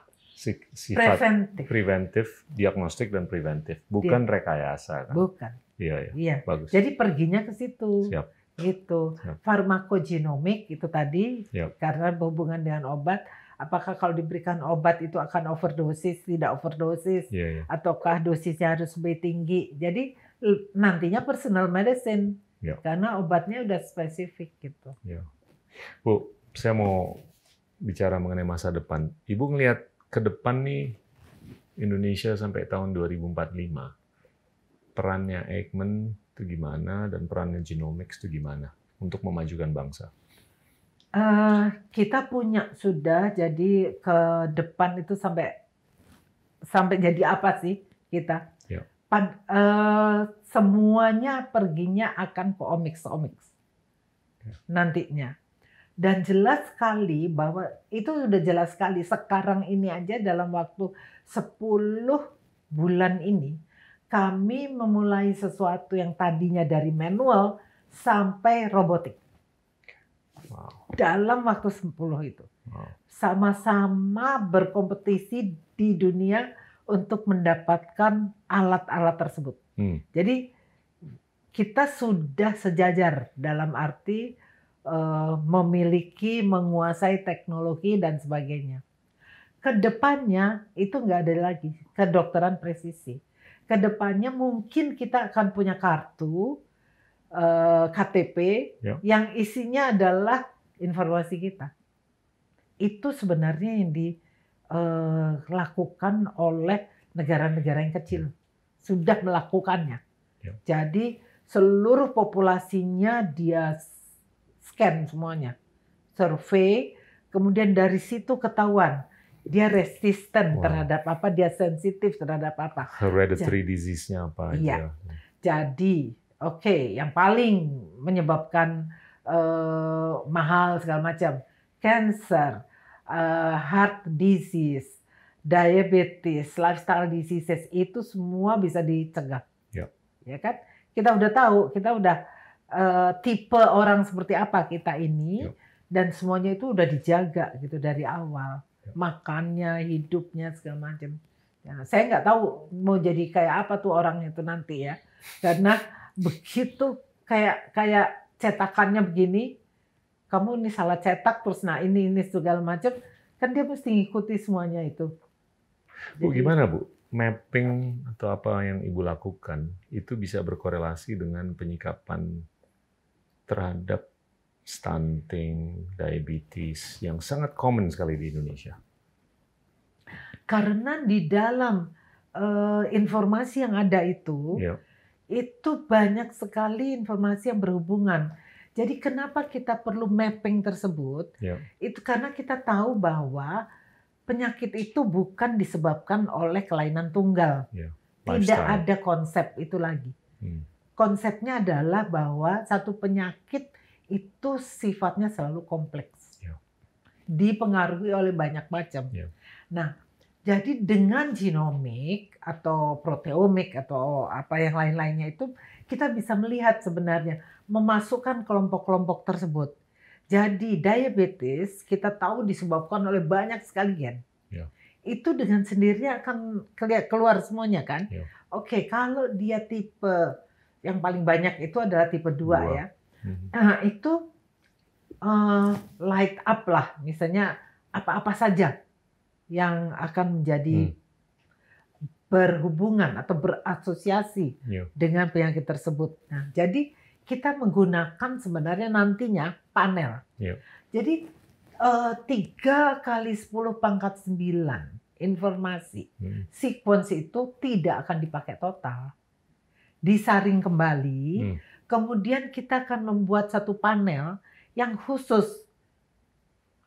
sifat preventif, diagnostik dan preventif, bukan Di, rekayasa kan? Bukan. Iya, iya. iya. Bagus. Jadi perginya ke situ. Siap. Gitu. Siap. Farmakogenomik itu tadi Siap. karena berhubungan dengan obat apakah kalau diberikan obat itu akan overdosis, tidak overdosis, iya, iya. ataukah dosisnya harus lebih tinggi. Jadi nantinya personal medicine ya. karena obatnya udah spesifik gitu. Ya. Bu, saya mau bicara mengenai masa depan. Ibu ngelihat ke depan nih Indonesia sampai tahun 2045 perannya Eggman itu gimana dan perannya genomics itu gimana untuk memajukan bangsa? Uh, kita punya sudah jadi ke depan itu sampai sampai jadi apa sih kita? pad, uh, semuanya perginya akan ke omics-omics nantinya. Dan jelas sekali bahwa itu sudah jelas sekali sekarang ini aja dalam waktu 10 bulan ini kami memulai sesuatu yang tadinya dari manual sampai robotik. Wow. Dalam waktu 10 itu. Sama-sama wow. berkompetisi di dunia untuk mendapatkan alat-alat tersebut. Hmm. Jadi kita sudah sejajar dalam arti uh, memiliki, menguasai teknologi dan sebagainya. Kedepannya itu nggak ada lagi kedokteran presisi. Kedepannya mungkin kita akan punya kartu uh, eh, KTP ya. yang isinya adalah informasi kita. Itu sebenarnya yang di uh, lakukan oleh negara-negara yang kecil. Sudah melakukannya. Ya. Jadi seluruh populasinya dia scan semuanya. Survei, kemudian dari situ ketahuan dia resisten wow. terhadap apa, dia sensitif terhadap apa. Hereditary disease-nya apa iya. Ya. Jadi, oke, okay, yang paling menyebabkan uh, mahal segala macam, cancer, uh, heart disease, diabetes, lifestyle diseases itu semua bisa dicegah. Ya, ya kan? Kita udah tahu, kita udah uh, tipe orang seperti apa kita ini ya. dan semuanya itu udah dijaga gitu dari awal. Ya. Makannya, hidupnya segala macam. Ya, saya nggak tahu mau jadi kayak apa tuh orangnya itu nanti ya. Karena begitu kayak kayak cetakannya begini, kamu ini salah cetak terus nah ini ini segala macam kan dia mesti ngikuti semuanya itu. Jadi, bu gimana bu mapping atau apa yang ibu lakukan itu bisa berkorelasi dengan penyikapan terhadap stunting, diabetes yang sangat common sekali di Indonesia. Karena di dalam uh, informasi yang ada itu, yep. Ya. itu banyak sekali informasi yang berhubungan jadi kenapa kita perlu mapping tersebut? Yeah. Itu karena kita tahu bahwa penyakit itu bukan disebabkan oleh kelainan tunggal. Yeah. Tidak ada konsep itu lagi. Hmm. Konsepnya adalah bahwa satu penyakit itu sifatnya selalu kompleks. Yeah. Dipengaruhi oleh banyak macam. Yeah. Nah, jadi dengan genomik atau proteomik atau apa yang lain-lainnya itu kita bisa melihat sebenarnya memasukkan kelompok-kelompok tersebut. Jadi diabetes kita tahu disebabkan oleh banyak sekali gen. Ya. Itu dengan sendirinya akan keluar semuanya kan. Ya. Oke, kalau dia tipe yang paling banyak itu adalah tipe 2 Dua. ya. Mm-hmm. Nah, itu uh, light up lah misalnya apa-apa saja yang akan menjadi mm berhubungan atau berasosiasi yeah. dengan penyakit tersebut. Nah, jadi kita menggunakan sebenarnya nantinya panel. Yep. Jadi eh, tiga kali 10 pangkat 9 informasi hmm. sequence itu tidak akan dipakai total. Disaring kembali, hmm. kemudian kita akan membuat satu panel yang khusus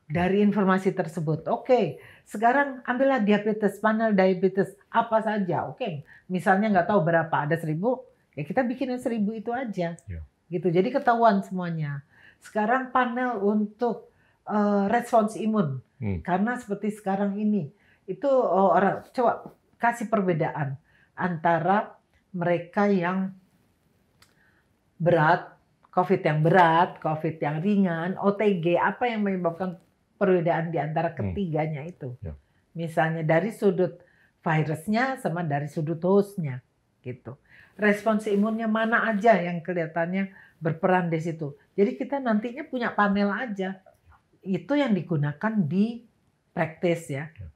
dari informasi tersebut. Oke, okay, sekarang ambillah diabetes, panel diabetes apa saja. Oke, okay, misalnya nggak tahu berapa, ada seribu, ya kita bikinnya seribu itu aja. Yeah gitu. Jadi ketahuan semuanya. Sekarang panel untuk uh, eh, respons imun hmm. karena seperti sekarang ini itu oh, orang coba kasih perbedaan antara mereka yang berat, COVID yang berat, COVID yang ringan, OTG, apa yang menyebabkan perbedaan di antara hmm. ketiganya hmm. itu. Ya. Misalnya dari sudut virusnya sama dari sudut hostnya gitu respons imunnya mana aja yang kelihatannya berperan di situ. Jadi kita nantinya punya panel aja. Itu yang digunakan di praktis ya. ya.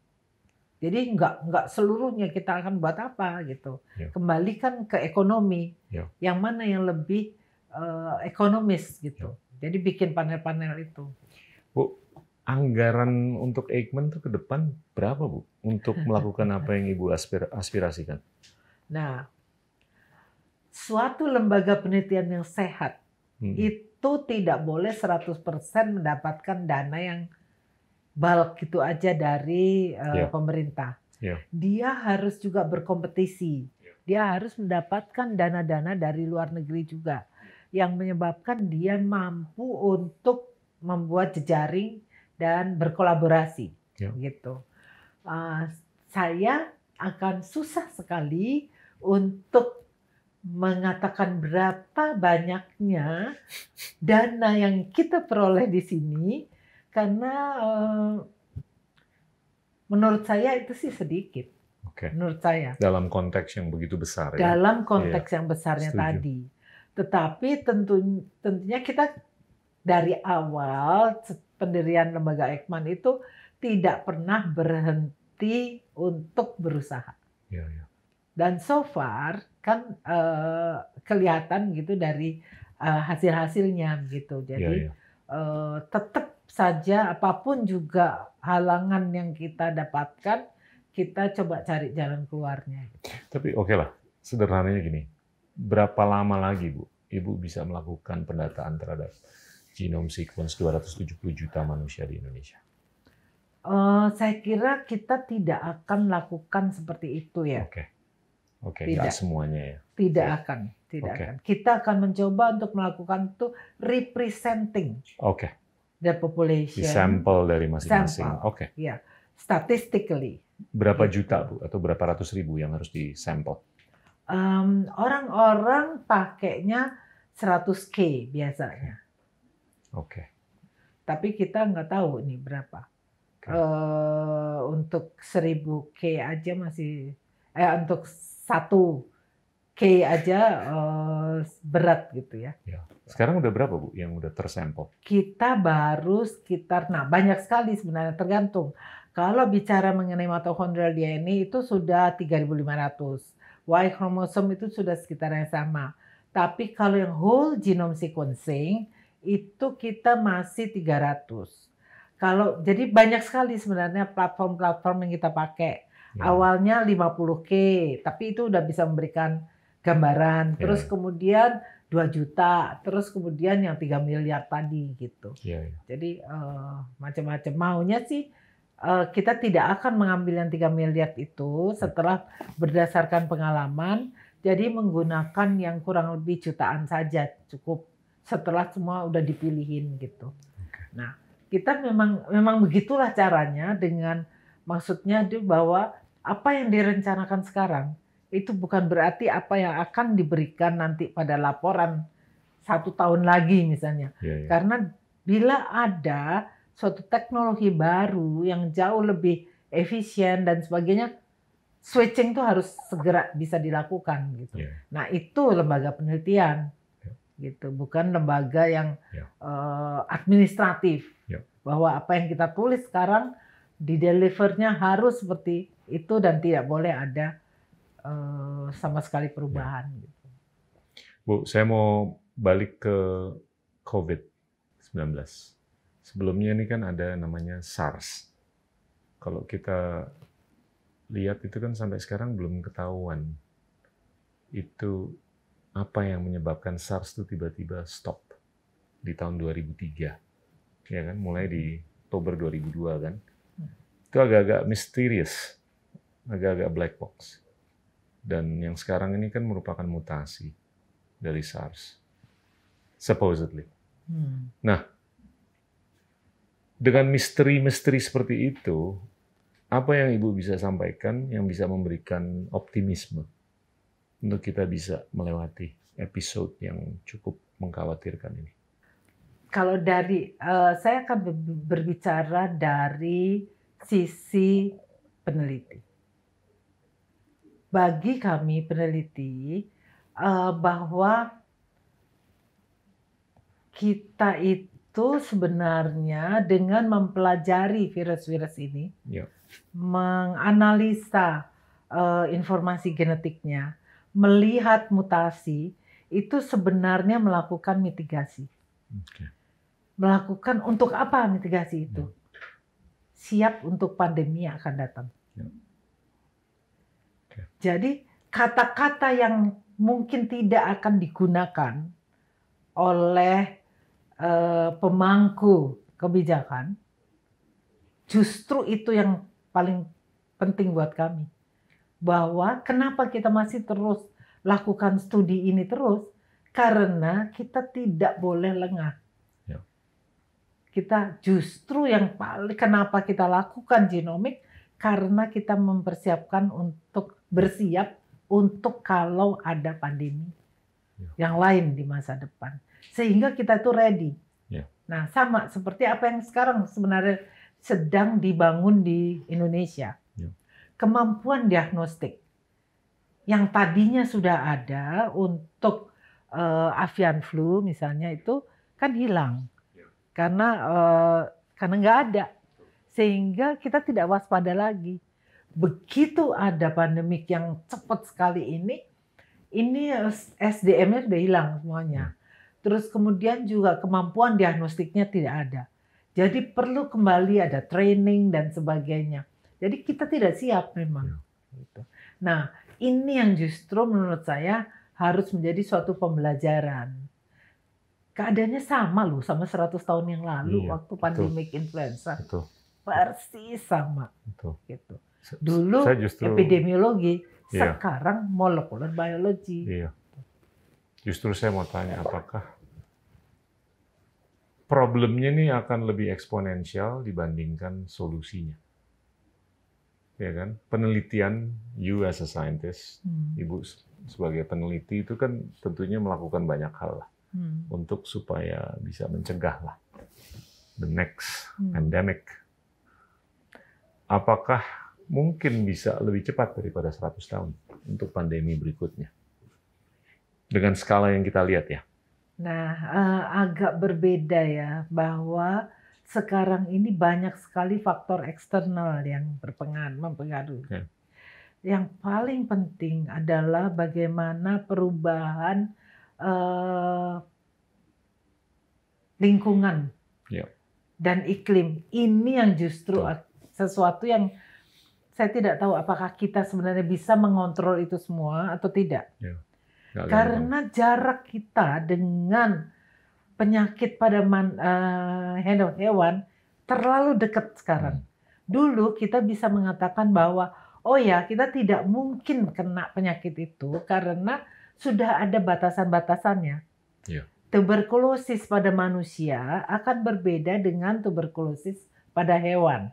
Jadi nggak nggak seluruhnya kita akan buat apa gitu. Ya. Kembalikan ke ekonomi. Ya. Yang mana yang lebih uh, ekonomis gitu. Ya. Jadi bikin panel-panel itu. Bu, anggaran untuk Eijkman tuh ke depan berapa Bu untuk melakukan apa yang Ibu aspir aspirasikan? Nah, suatu lembaga penelitian yang sehat hmm. itu tidak boleh 100% mendapatkan dana yang balk gitu aja dari uh, eh, yeah. pemerintah. Yeah. Dia harus juga berkompetisi. Ya. Dia harus mendapatkan dana-dana dari luar negeri juga yang menyebabkan dia mampu untuk membuat jejaring dan berkolaborasi yeah. gitu. Uh, saya akan susah sekali untuk mengatakan berapa banyaknya dana yang kita peroleh di sini karena eh, menurut saya itu sih sedikit. Okay. Menurut saya. Dalam konteks yang begitu besar. Ya? Dalam konteks yeah. yang besarnya Setuju. tadi. Tetapi tentu tentunya kita dari awal pendirian lembaga Ekman itu tidak pernah berhenti untuk berusaha. Yeah, yeah. Dan so far kan uh, kelihatan gitu dari uh, eh, hasil hasilnya gitu iya, jadi yeah, iya. yeah. Uh, tetap saja apapun juga halangan yang kita dapatkan kita coba cari jalan keluarnya tapi oke okay lah sederhananya gini berapa lama lagi bu ibu bisa melakukan pendataan terhadap genome sequence 270 juta manusia di Indonesia Uh, saya kira kita tidak akan lakukan seperti itu ya. Okay. Oke, okay, tidak semuanya ya. Tidak okay. akan, tidak okay. akan. Kita akan mencoba untuk melakukan itu representing. Oke. Okay. The population. Di sampel dari masing-masing. Oke. Okay. Ya, statistically. Berapa gitu. juta bu, atau berapa ratus ribu yang harus disampel? Um, orang-orang pakainya 100 k biasanya. Oke. Okay. Tapi kita nggak tahu nih berapa. Okay. Uh, eh, untuk 1000 k aja masih, eh untuk satu K aja uh, berat gitu ya. ya. Sekarang udah berapa Bu yang udah tersampel? Kita baru sekitar, nah banyak sekali sebenarnya tergantung. Kalau bicara mengenai mitochondrial DNA itu sudah 3.500. Y kromosom itu sudah sekitar yang sama. Tapi kalau yang whole genome sequencing itu kita masih 300. Kalau jadi banyak sekali sebenarnya platform-platform yang kita pakai Ya. Awalnya 50K, tapi itu udah bisa memberikan gambaran. Ya. Terus kemudian 2 juta, terus kemudian yang 3 miliar tadi gitu. Ya, ya. Jadi uh, macam-macam maunya sih uh, kita tidak akan mengambil yang 3 miliar itu setelah berdasarkan pengalaman. Jadi menggunakan yang kurang lebih jutaan saja cukup setelah semua udah dipilihin gitu. Nah, kita memang memang begitulah caranya dengan Maksudnya itu bahwa apa yang direncanakan sekarang itu bukan berarti apa yang akan diberikan nanti pada laporan satu tahun lagi misalnya. Ya, ya. Karena bila ada suatu teknologi baru yang jauh lebih efisien dan sebagainya, switching itu harus segera bisa dilakukan gitu. Yeah. Nah itu lembaga penelitian iya. gitu, bukan lembaga yang ya. uh, administratif ya. bahwa apa yang kita tulis sekarang di delivernya harus seperti itu dan tidak boleh ada uh, sama sekali ya. perubahan. Ya. Bu, saya mau balik ke COVID-19. Sebelumnya ini kan ada namanya SARS. Kalau kita lihat itu kan sampai sekarang belum ketahuan itu apa yang menyebabkan SARS itu tiba-tiba stop di tahun 2003. Ya kan, mulai di Oktober 2002 kan itu agak-agak misterius, agak-agak black box. Dan yang sekarang ini kan merupakan mutasi dari SARS, supposedly. Hmm. Nah, dengan misteri-misteri seperti itu, apa yang Ibu bisa sampaikan yang bisa memberikan optimisme untuk kita bisa melewati episode yang cukup mengkhawatirkan ini? Kalau dari eh, saya akan berbicara dari sisi peneliti. Bagi kami peneliti eh, bahwa kita itu sebenarnya dengan mempelajari virus-virus ini, ya. menganalisa eh, informasi genetiknya, melihat mutasi, itu sebenarnya melakukan mitigasi. Okay. Melakukan untuk apa mitigasi itu? Hmm siap untuk pandemi yang akan datang. Ya. Okay. Jadi kata-kata yang mungkin tidak akan digunakan oleh uh, pemangku kebijakan, justru itu yang paling penting buat kami. Bahwa kenapa kita masih terus lakukan studi ini terus? Karena kita tidak boleh lengah kita justru yang paling kenapa kita lakukan genomik karena kita mempersiapkan untuk bersiap untuk kalau ada pandemi ya. yang lain di masa depan sehingga kita itu ready. Ya. Nah sama seperti apa yang sekarang sebenarnya sedang dibangun di Indonesia ya. kemampuan diagnostik yang tadinya sudah ada untuk uh, avian flu misalnya itu kan hilang karena uh, karena nggak ada sehingga kita tidak waspada lagi begitu ada pandemik yang cepat sekali ini ini SDM-nya sudah hilang semuanya terus kemudian juga kemampuan diagnostiknya tidak ada jadi perlu kembali ada training dan sebagainya jadi kita tidak siap memang gitu nah ini yang justru menurut saya harus menjadi suatu pembelajaran keadaannya sama loh sama 100 tahun yang lalu iya, waktu pandemik influenza. Itu. Persis sama. Itu. Gitu. Dulu saya justru, epidemiologi, iya. sekarang molekuler biologi. Iya. Justru saya mau tanya apakah problemnya ini akan lebih eksponensial dibandingkan solusinya? Ya kan? Penelitian you as a scientist, hmm. Ibu sebagai peneliti itu kan tentunya melakukan banyak hal lah hmm. untuk supaya bisa mencegah lah the next hmm. pandemic. Apakah mungkin bisa lebih cepat daripada 100 tahun untuk pandemi berikutnya? Dengan skala yang kita lihat ya. Nah, uh, agak berbeda ya bahwa sekarang ini banyak sekali faktor eksternal yang berpengaruh, mempengaruhi. Okay. Ya. Yang paling penting adalah bagaimana perubahan uh, lingkungan yeah. dan iklim. Ini yang justru Betul. sesuatu yang saya tidak tahu apakah kita sebenarnya bisa mengontrol itu semua atau tidak. Yeah. Karena jarak kita dengan penyakit pada man, uh, hewan terlalu dekat sekarang. Hmm. Dulu kita bisa mengatakan bahwa oh ya kita tidak mungkin kena penyakit itu karena sudah ada batasan-batasannya. Yeah. Tuberkulosis pada manusia akan berbeda dengan tuberkulosis pada hewan.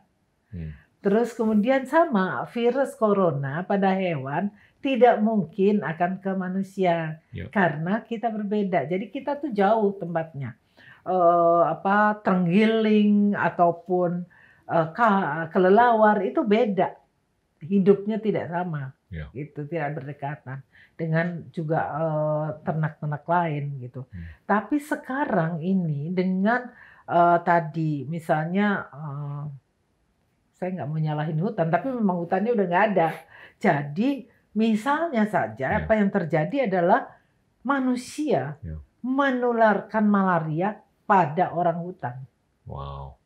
Hmm. Terus kemudian sama virus corona pada hewan tidak mungkin akan ke manusia iya. karena kita berbeda. Jadi kita tuh jauh tempatnya. Uh, apa terenggiling ataupun uh, kelelawar itu beda hidupnya tidak sama. Iya. Itu tidak berdekatan dengan juga eh, ternak-ternak uh, lain gitu. Hmm. Tapi sekarang ini dengan uh, tadi misalnya uh, saya nggak mau nyalahin hutan, tapi memang hutannya udah nggak ada. Jadi misalnya saja yeah. apa yang terjadi adalah manusia yeah. menularkan malaria pada orang hutan. Wow.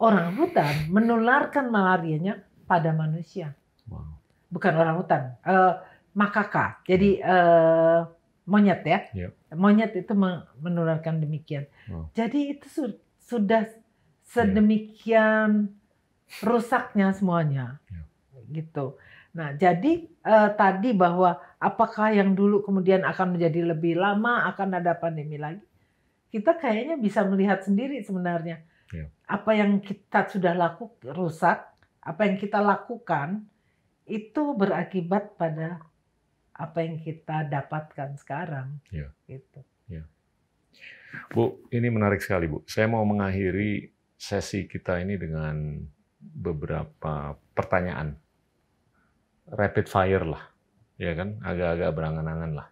Orang hutan menularkan malarianya pada manusia. Wow. Bukan orang hutan, uh, makaka. Hmm. Jadi uh, monyet ya. Yeah. Monyet itu menularkan demikian. Oh. Jadi itu su sudah sedemikian yeah. rusaknya semuanya. Yeah. Gitu. Nah, jadi uh, tadi bahwa apakah yang dulu kemudian akan menjadi lebih lama, akan ada pandemi lagi? Kita kayaknya bisa melihat sendiri sebenarnya. Ya. Apa yang kita sudah lakukan rusak, apa yang kita lakukan itu berakibat pada apa yang kita dapatkan sekarang. Ya. Gitu. Ya. Bu, ini menarik sekali Bu. Saya mau mengakhiri sesi kita ini dengan beberapa pertanyaan rapid fire lah, ya kan? Agak-agak berangan-angan lah.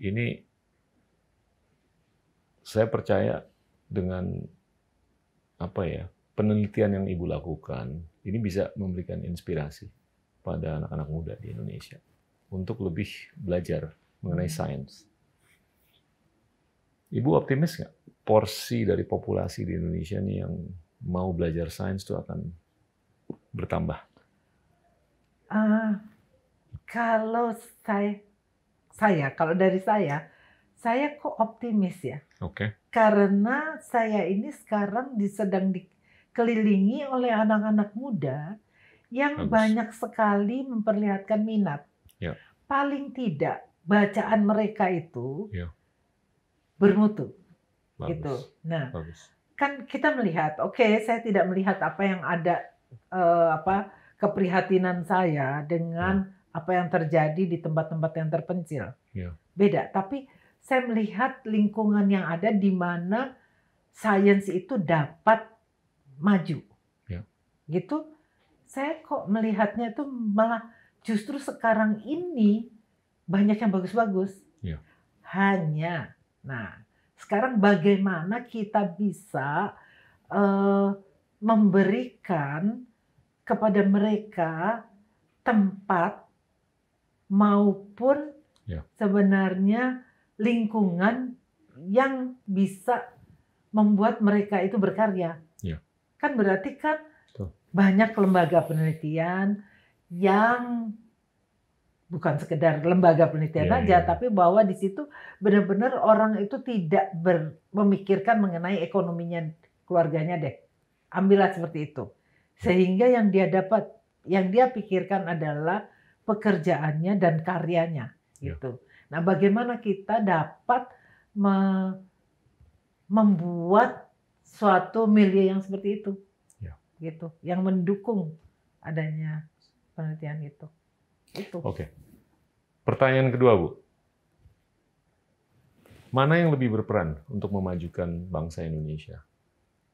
Ini saya percaya dengan apa ya penelitian yang ibu lakukan ini bisa memberikan inspirasi pada anak-anak muda di Indonesia untuk lebih belajar mengenai sains. Ibu optimis nggak porsi dari populasi di Indonesia nih yang mau belajar sains itu akan bertambah? Uh, kalau saya, saya kalau dari saya, saya kok optimis ya. Oke. Okay. Karena saya ini sekarang sedang dikelilingi oleh anak-anak muda yang Bagus. banyak sekali memperlihatkan minat paling tidak bacaan mereka itu ya. bermutu. Bagus. Gitu. Nah, Bagus. kan kita melihat, oke, okay, saya tidak melihat apa yang ada uh, apa keprihatinan saya dengan ya. apa yang terjadi di tempat-tempat yang terpencil. Ya. Beda, tapi saya melihat lingkungan yang ada di mana sains itu dapat maju. Ya. Gitu. Saya kok melihatnya itu malah justru sekarang ini banyak yang bagus-bagus. Ya. Hanya, nah sekarang bagaimana kita bisa uh, memberikan kepada mereka tempat maupun ya. sebenarnya lingkungan yang bisa membuat mereka itu berkarya. Ya. Kan berarti kan Tuh. banyak lembaga penelitian, yang bukan sekedar lembaga penelitian yeah, aja, yeah. tapi bahwa di situ benar-benar orang itu tidak ber, memikirkan mengenai ekonominya keluarganya deh. Ambillah seperti itu. Sehingga yang dia dapat, yang dia pikirkan adalah pekerjaannya dan karyanya iya. gitu. Nah, bagaimana kita dapat me, membuat suatu milieu yang seperti itu? Yeah. Gitu, yang mendukung adanya penelitian itu. Itu. Oke. Pertanyaan kedua, Bu. Mana yang lebih berperan untuk memajukan bangsa Indonesia?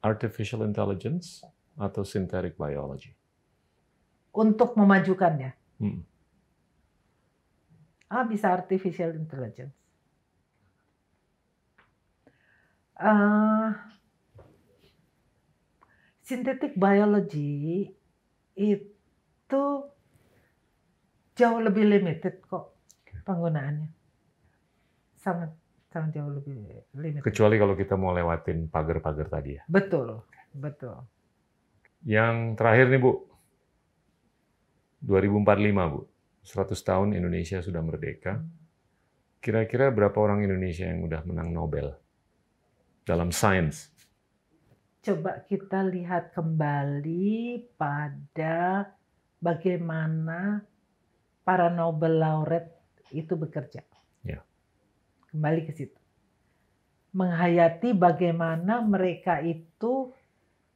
Artificial intelligence atau synthetic biology? Untuk memajukannya. Hmm. Ah, bisa artificial intelligence. Uh, synthetic biology itu jauh lebih limited kok penggunaannya. Sangat sangat jauh lebih limited. Kecuali kalau kita mau lewatin pagar-pagar tadi ya. Betul, betul. Yang terakhir nih Bu, 2045 Bu, 100 tahun Indonesia sudah merdeka. Hmm. Kira-kira berapa orang Indonesia yang udah menang Nobel dalam sains? Coba kita lihat kembali pada bagaimana para Nobel laureate itu bekerja. Ya. Kembali ke situ. Menghayati bagaimana mereka itu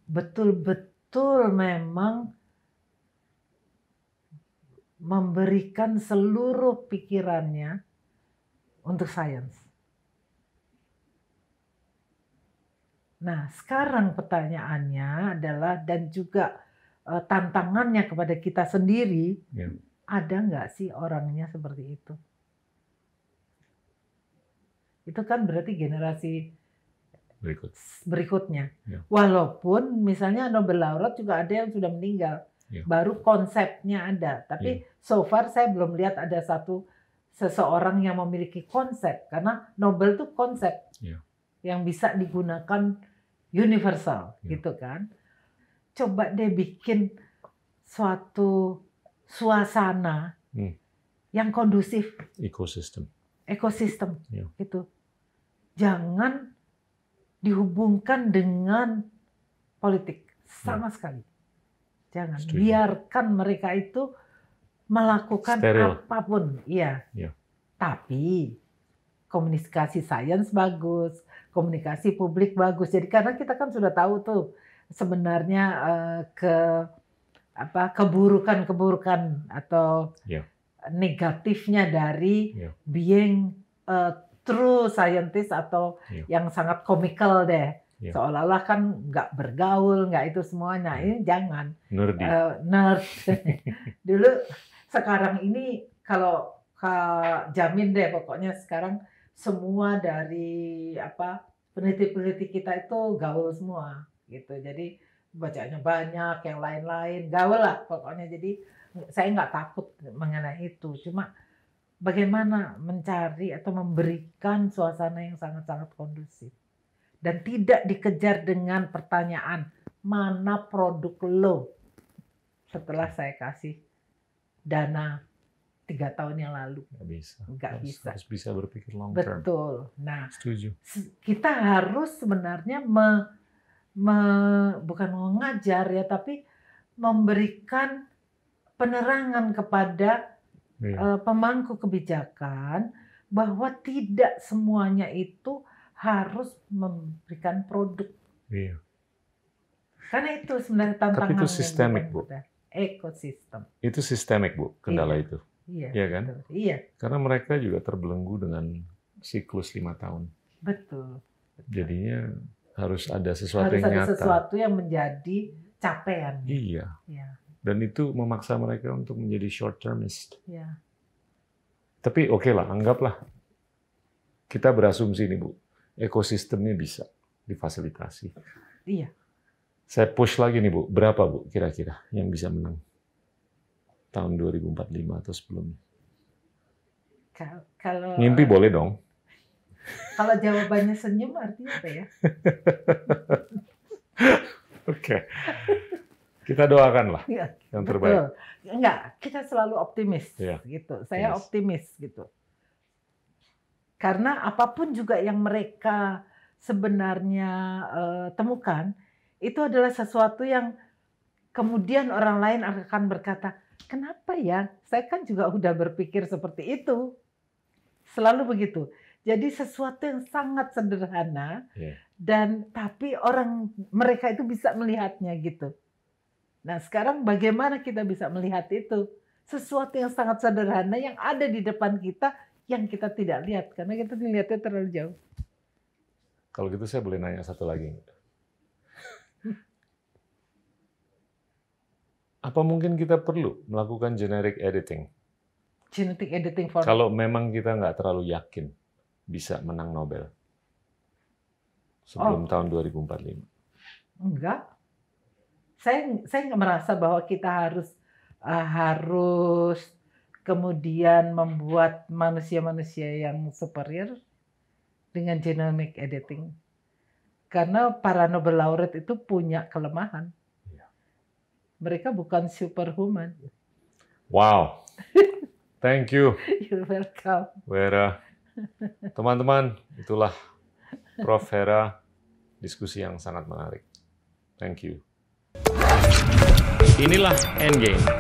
betul-betul memang memberikan seluruh pikirannya untuk sains. Nah, sekarang pertanyaannya adalah dan juga eh, tantangannya kepada kita sendiri. Ya ada nggak sih orangnya seperti itu? Itu kan berarti generasi Berikut. berikutnya. Ya. Walaupun misalnya Nobel Laureate juga ada yang sudah meninggal, ya. baru konsepnya ada. Tapi ya. so far saya belum lihat ada satu seseorang yang memiliki konsep karena Nobel itu konsep ya. yang bisa digunakan universal, ya. gitu kan? Coba deh bikin suatu suasana hmm. yang kondusif. Ekosistem. Ekosistem yeah. itu. Jangan dihubungkan dengan politik sama yeah. sekali. Jangan Setuju. biarkan mereka itu melakukan Steril. apapun, iya. Yeah. Tapi komunikasi sains bagus, komunikasi publik bagus. Jadi karena kita kan sudah tahu tuh sebenarnya eh, ke apa keburukan-keburukan atau yeah. negatifnya dari yeah. being a true scientist atau yeah. yang sangat komikal deh. Yeah. Seolah-olah kan nggak bergaul, nggak itu semuanya. Nah, yeah. Ini jangan. Nerdy. Uh, nerd. Dulu sekarang ini kalau jamin deh pokoknya sekarang semua dari apa peneliti-peneliti kita itu gaul semua gitu. Jadi bacaannya banyak, yang lain-lain, gawe lah pokoknya. Jadi saya nggak takut mengenai itu. Cuma bagaimana mencari atau memberikan suasana yang sangat-sangat kondusif dan tidak dikejar dengan pertanyaan mana produk lo setelah saya kasih dana tiga tahun yang lalu nggak bisa nggak bisa harus bisa berpikir long term betul nah setuju kita harus sebenarnya me me, bukan mengajar ya, tapi memberikan penerangan kepada iya. uh, pemangku kebijakan bahwa tidak semuanya itu harus memberikan produk. Iya. Karena itu sebenarnya tantangan. Tapi itu gitu kan. sistemik, Bu. Ekosistem. Itu sistemik, Bu, kendala iya. itu. Iya. Iya kan? Betul. Iya. Karena mereka juga terbelenggu dengan siklus lima tahun. betul. Jadinya harus ada sesuatu harus yang ada nyata. sesuatu yang menjadi capaian. Iya. Ya. Dan itu memaksa mereka untuk menjadi short termist. Ya. Tapi oke okay lah, anggaplah kita berasumsi nih Bu, ekosistemnya bisa difasilitasi. Iya. Saya push lagi nih Bu, berapa Bu kira-kira yang bisa menang tahun 2045 atau sebelumnya? Kalau mimpi boleh dong. Kalau jawabannya senyum artinya apa ya? Oke. Kita doakan lah ya, yang terbaik. Betul. Enggak, kita selalu optimis ya. gitu. Saya yes. optimis gitu. Karena apapun juga yang mereka sebenarnya uh, temukan itu adalah sesuatu yang kemudian orang lain akan berkata, "Kenapa ya? Saya kan juga udah berpikir seperti itu." Selalu begitu. Jadi sesuatu yang sangat sederhana yeah. dan tapi orang mereka itu bisa melihatnya gitu. Nah, sekarang bagaimana kita bisa melihat itu? Sesuatu yang sangat sederhana yang ada di depan kita yang kita tidak lihat karena kita melihatnya terlalu jauh. Kalau gitu saya boleh nanya satu lagi. Apa mungkin kita perlu melakukan generic editing? Genetic editing for Kalau memang kita nggak terlalu yakin bisa menang Nobel sebelum oh. tahun 2045? Enggak. Saya saya nggak merasa bahwa kita harus uh, harus kemudian membuat manusia-manusia yang superior dengan genomic editing. Karena para Nobel laureate itu punya kelemahan. Iya. Mereka bukan superhuman. Wow. Thank you. You're welcome. Wera. Teman-teman, itulah Prof. Hera diskusi yang sangat menarik. Thank you. Inilah Endgame.